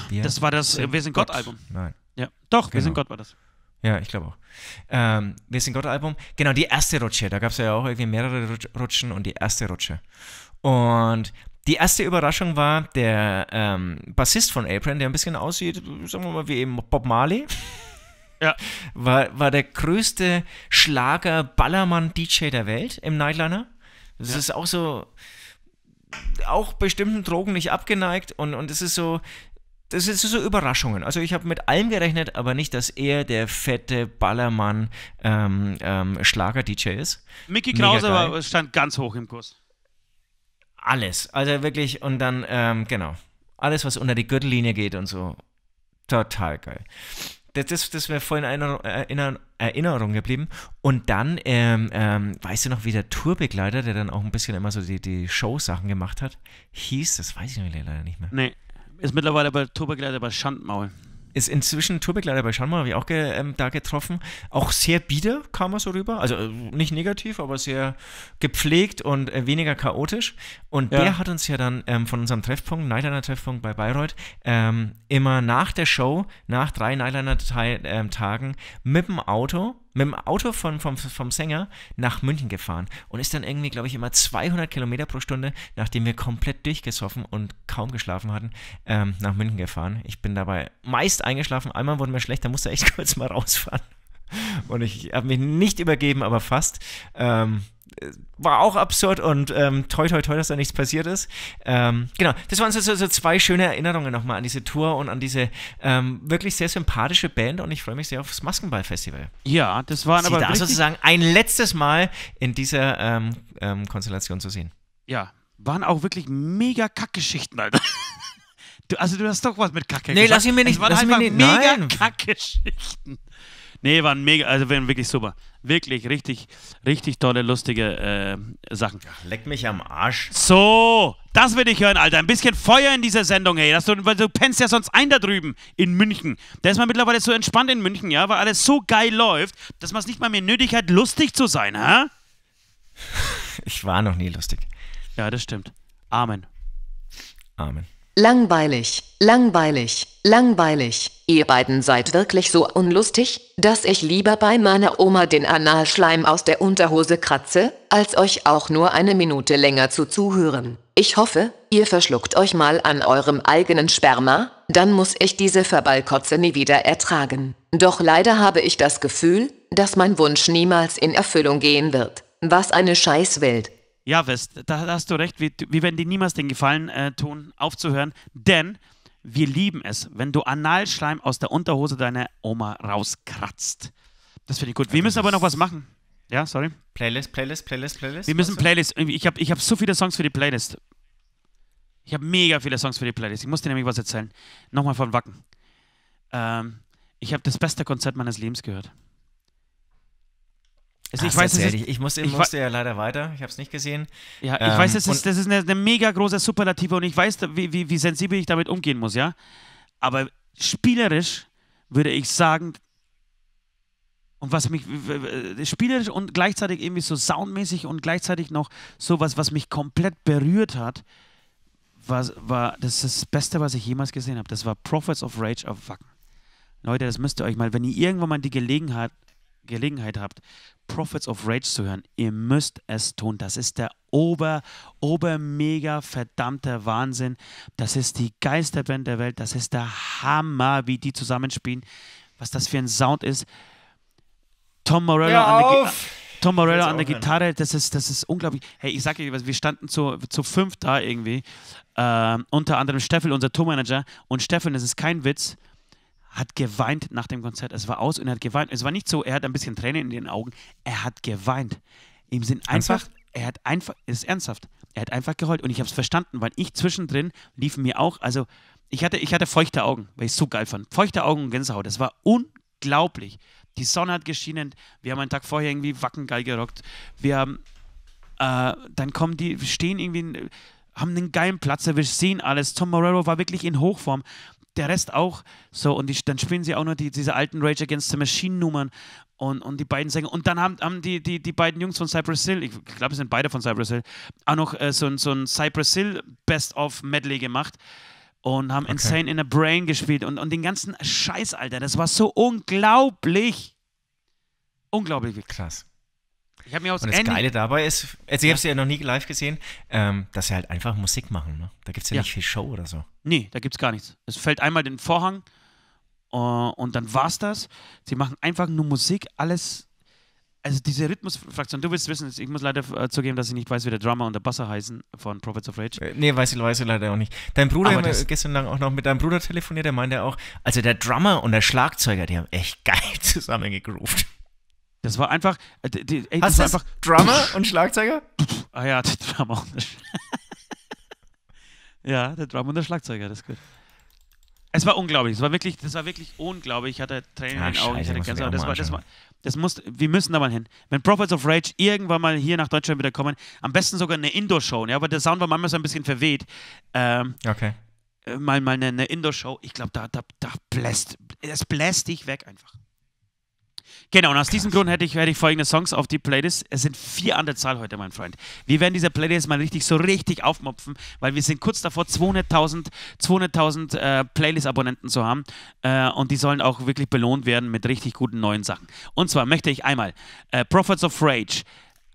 Wir das war das äh, Wir sind Gott-Album. Gott Nein. Ja, doch, genau. Wir sind genau. Gott war das. Ja, ich glaube auch. Ähm, Wir sind Gott-Album. Genau, die erste Rutsche. Da gab es ja auch irgendwie mehrere Rutschen und die erste Rutsche. Und die erste Überraschung war der ähm, Bassist von Apron, der ein bisschen aussieht, sagen wir mal, wie eben Bob Marley. Ja. War, war der größte Schlager-Ballermann-DJ der Welt im Nightliner. Das ja. ist auch so, auch bestimmten Drogen nicht abgeneigt und, und es ist so, das ist so Überraschungen. Also ich habe mit allem gerechnet, aber nicht, dass er der fette Ballermann ähm, ähm, Schlager-DJ ist. Mickey Krause stand ganz hoch im Kurs alles. Also wirklich, und dann, ähm, genau, alles, was unter die Gürtellinie geht und so. Total geil. Das, das, das wäre voll in Erinnerung, Erinnerung geblieben. Und dann, ähm, ähm, weißt du noch, wie der Tourbegleiter, der dann auch ein bisschen immer so die, die Show-Sachen gemacht hat, hieß, das weiß ich leider nicht mehr. Nee, ist mittlerweile bei Tourbegleiter bei Schandmaul ist inzwischen Tourbegleiter bei Schalmer, habe ich auch ge, ähm, da getroffen. Auch sehr bieder kam er so rüber. Also äh, nicht negativ, aber sehr gepflegt und äh, weniger chaotisch. Und ja. der hat uns ja dann ähm, von unserem Treffpunkt, Nightliner Treffpunkt bei Bayreuth, ähm, immer nach der Show, nach drei Nightliner ähm, Tagen mit dem Auto mit dem Auto von, vom, vom Sänger nach München gefahren und ist dann irgendwie, glaube ich, immer 200 Kilometer pro Stunde, nachdem wir komplett durchgesoffen und kaum geschlafen hatten, ähm, nach München gefahren. Ich bin dabei meist eingeschlafen. Einmal wurde mir schlecht, da musste ich echt kurz mal rausfahren. Und ich habe mich nicht übergeben, aber fast. Ähm, war auch absurd und ähm, toi toi toi, dass da nichts passiert ist. Ähm, genau, das waren so, so, so zwei schöne Erinnerungen nochmal an diese Tour und an diese ähm, wirklich sehr sympathische Band und ich freue mich sehr aufs Maskenball-Festival. Ja, das waren Sie aber da sozusagen ein letztes Mal in dieser ähm, ähm, Konstellation zu sehen. Ja, waren auch wirklich mega Kackgeschichten, Alter. Du, also du hast doch was mit Kacke Nee, gesagt. lass ihn mir nicht. Es waren lass einfach nicht, mega Kackgeschichten. Nee, waren mega, also waren wirklich super. Wirklich, richtig, richtig tolle, lustige äh, Sachen. Ach, leck mich am Arsch. So, das will ich hören, Alter. Ein bisschen Feuer in dieser Sendung, ey. Das, du, du pennst ja sonst ein da drüben in München. Da ist man mittlerweile so entspannt in München, ja, weil alles so geil läuft, dass man es nicht mal mehr nötig hat, lustig zu sein, hä? Ich war noch nie lustig. Ja, das stimmt. Amen. Amen. Langweilig, langweilig, langweilig. Ihr beiden seid wirklich so unlustig, dass ich lieber bei meiner Oma den Analschleim aus der Unterhose kratze, als euch auch nur eine Minute länger zu zuhören. Ich hoffe, ihr verschluckt euch mal an eurem eigenen Sperma, dann muss ich diese Verballkotze nie wieder ertragen. Doch leider habe ich das Gefühl, dass mein Wunsch niemals in Erfüllung gehen wird. Was eine Scheißwelt. Ja, West, da hast du recht. Wir, wir werden dir niemals den Gefallen äh, tun, aufzuhören, denn wir lieben es, wenn du Analschleim aus der Unterhose deiner Oma rauskratzt. Das finde ich gut. Wir müssen aber noch was machen. Ja, sorry. Playlist, Playlist, Playlist, Playlist. Wir müssen Playlist. Ich habe ich hab so viele Songs für die Playlist. Ich habe mega viele Songs für die Playlist. Ich muss dir nämlich was erzählen. Nochmal von Wacken. Ähm, ich habe das beste Konzert meines Lebens gehört. Also ich Ach, weiß nicht, ich, ich, musste, ich musste ja leider weiter, ich habe es nicht gesehen. Ja, ich ähm, weiß, das ist, das ist eine, eine, mega große Superlative und ich weiß, wie, wie, wie sensibel ich damit umgehen muss, ja. Aber spielerisch würde ich sagen, und was mich spielerisch und gleichzeitig irgendwie so soundmäßig und gleichzeitig noch sowas, was mich komplett berührt hat, war, war das, das Beste, was ich jemals gesehen habe. Das war Prophets of Rage auf Wacken. Leute, das müsst ihr euch mal, wenn ihr irgendwann mal die Gelegenheit, Gelegenheit habt, Prophets of Rage zu hören. Ihr müsst es tun. Das ist der ober, ober, mega verdammte Wahnsinn. Das ist die Geisterband der Welt. Das ist der Hammer, wie die zusammenspielen. Was das für ein Sound ist. Tom Morello ja, an der auf! Tom Morello an der Gitarre, das ist, das ist unglaublich. Hey, ich sag dir wir standen zu, zu fünf da irgendwie. Ähm, unter anderem Steffel, unser Tourmanager. Und Steffel, das ist kein Witz, hat geweint nach dem Konzert. Es war aus und er hat geweint. Es war nicht so, er hat ein bisschen Tränen in den Augen. Er hat geweint. Im Sinn einfach, ernsthaft? er hat einfach, ist ernsthaft. Er hat einfach geheult und ich habe es verstanden, weil ich zwischendrin lief mir auch, also ich hatte, ich hatte feuchte Augen, weil ich es so geil fand. Feuchte Augen und Gänsehaut. Es war unglaublich. Die Sonne hat geschienen. Wir haben einen Tag vorher irgendwie wackengeil gerockt. Wir haben, äh, dann kommen die, stehen irgendwie, haben einen geilen Platz wir sehen alles. Tom Morello war wirklich in Hochform der Rest auch. So, und die, dann spielen sie auch noch die, diese alten Rage Against the Machine Nummern und, und die beiden Sänger. Und dann haben, haben die, die, die beiden Jungs von Cypress Hill, ich glaube, es sind beide von Cypress Hill, auch noch äh, so, so ein Cypress Hill Best of Medley gemacht und haben okay. Insane in a Brain gespielt und, und den ganzen Scheiß, Alter. Das war so unglaublich. Unglaublich. Krass. Ich mir aus Und das Andy Geile dabei ist, also ich habe es ja noch nie live gesehen, ähm, dass sie halt einfach Musik machen. Ne? Da gibt es ja, ja, nicht viel Show oder so. Nee, da gibt es gar nichts. Es fällt einmal den Vorhang uh, und dann war's das. Sie machen einfach nur Musik, alles. Also diese Rhythmusfraktion, du willst wissen, ich muss leider äh, zugeben, dass ich nicht weiß, wie der Drummer und der Basser heißen von Prophets of Rage. Äh, nee, weiß ich, weiß ich leider auch nicht. Dein Bruder, haben wir gestern lang auch noch mit deinem Bruder telefoniert, der meinte auch, also der Drummer und der Schlagzeuger, die haben echt geil zusammengegroovt. Das war einfach. Äh, ey, das Hast war einfach Drummer und Schlagzeuger? Ah ja, der Drummer und der Ja, der Drummer und der Schlagzeuger, das ist gut. Es war unglaublich, es war wirklich, das war wirklich unglaublich. Ich hatte Tränen in den Augen, ich hatte ganz, das war, das war, das muss, wir müssen da mal hin. Wenn Prophets of Rage irgendwann mal hier nach Deutschland wieder kommen, am besten sogar eine Indoor-Show, ja, aber der Sound war manchmal so ein bisschen verweht. Ähm, okay. Äh, mal, mal eine, eine Indoor-Show, ich glaube, da, da, da bläst, es bläst dich weg einfach. Genau, und aus Krass. diesem Grund hätte ich, hätte ich folgende Songs auf die Playlist. Es sind vier an der Zahl heute, mein Freund. Wir werden diese Playlist mal richtig so richtig aufmopfen, weil wir sind kurz davor, 200.000 200 äh, Playlist-Abonnenten zu haben. Äh, und die sollen auch wirklich belohnt werden mit richtig guten neuen Sachen. Und zwar möchte ich einmal äh, Prophets of Rage,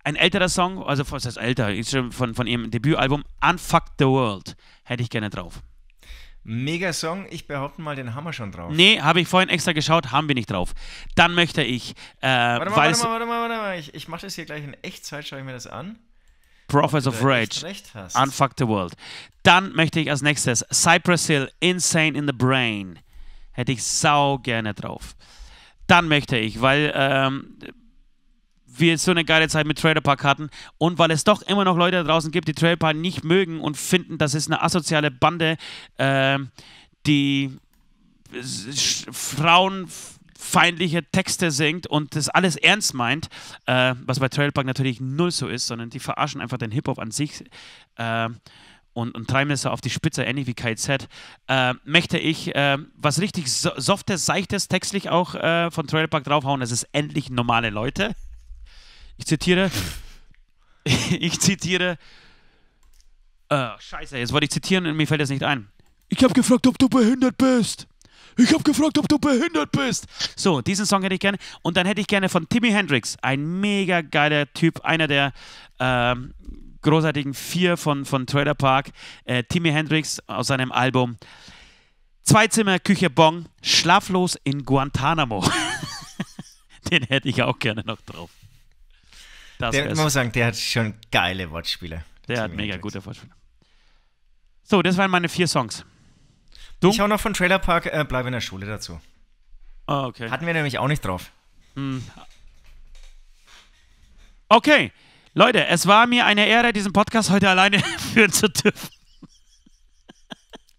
ein älterer Song, also was heißt älter, ist schon von, von ihrem Debütalbum, Unfuck the World, hätte ich gerne drauf. Mega Song, ich behaupte mal, den haben wir schon drauf. Nee, habe ich vorhin extra geschaut, haben wir nicht drauf. Dann möchte ich. Äh, warte, mal, warte mal, warte mal, warte mal, Ich, ich mache das hier gleich in Echtzeit, schaue ich mir das an. Prophets of Rage, Unfuck the World. Dann möchte ich als nächstes Cypress Hill, Insane in the Brain. Hätte ich sau gerne drauf. Dann möchte ich, weil ähm, wir so eine geile Zeit mit Trailer Park hatten und weil es doch immer noch Leute da draußen gibt, die Trailer Park nicht mögen und finden, das ist eine asoziale Bande, äh, die frauenfeindliche Texte singt und das alles ernst meint, äh, was bei Trailer Park natürlich null so ist, sondern die verarschen einfach den Hip-Hop an sich äh, und, und treiben es auf die Spitze, ähnlich wie KZ, äh, möchte ich äh, was richtig so softes, seichtes, textlich auch äh, von Trailer Park draufhauen, das ist endlich normale Leute. Ich zitiere. ich zitiere. Äh, scheiße, jetzt wollte ich zitieren und mir fällt das nicht ein. Ich habe gefragt, ob du behindert bist. Ich habe gefragt, ob du behindert bist. So, diesen Song hätte ich gerne. Und dann hätte ich gerne von Timmy Hendrix, ein mega geiler Typ, einer der ähm, großartigen vier von, von Trailer Park, äh, Timmy Hendrix aus seinem Album Zwei Zimmer, Küche, Bong, Schlaflos in Guantanamo. Den hätte ich auch gerne noch drauf. Das der, man muss sagen, der hat schon geile Wortspiele. Der hat mega gute Wortspiele. So, das waren meine vier Songs. Du? Ich hau noch von Trailer Park äh, Bleib in der Schule dazu. Ah, okay. Hatten wir nämlich auch nicht drauf. Hm. Okay, Leute, es war mir eine Ehre, diesen Podcast heute alleine führen zu dürfen.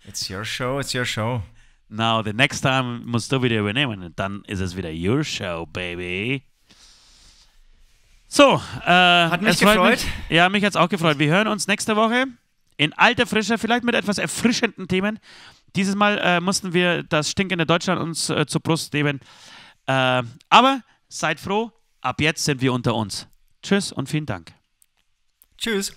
It's your show, it's your show. Now, the next time musst du wieder übernehmen. Dann ist es wieder your show, baby. So, äh, hat mich gefreut. Mich, ja, mich hat es auch gefreut. Wir hören uns nächste Woche in alter Frische, vielleicht mit etwas erfrischenden Themen. Dieses Mal äh, mussten wir das stinkende Deutschland uns äh, zur Brust nehmen. Äh, aber seid froh, ab jetzt sind wir unter uns. Tschüss und vielen Dank. Tschüss.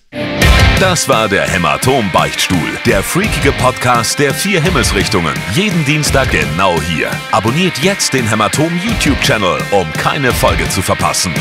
Das war der Hämatom-Beichtstuhl, der freakige Podcast der vier Himmelsrichtungen. Jeden Dienstag genau hier. Abonniert jetzt den Hämatom-YouTube-Channel, um keine Folge zu verpassen.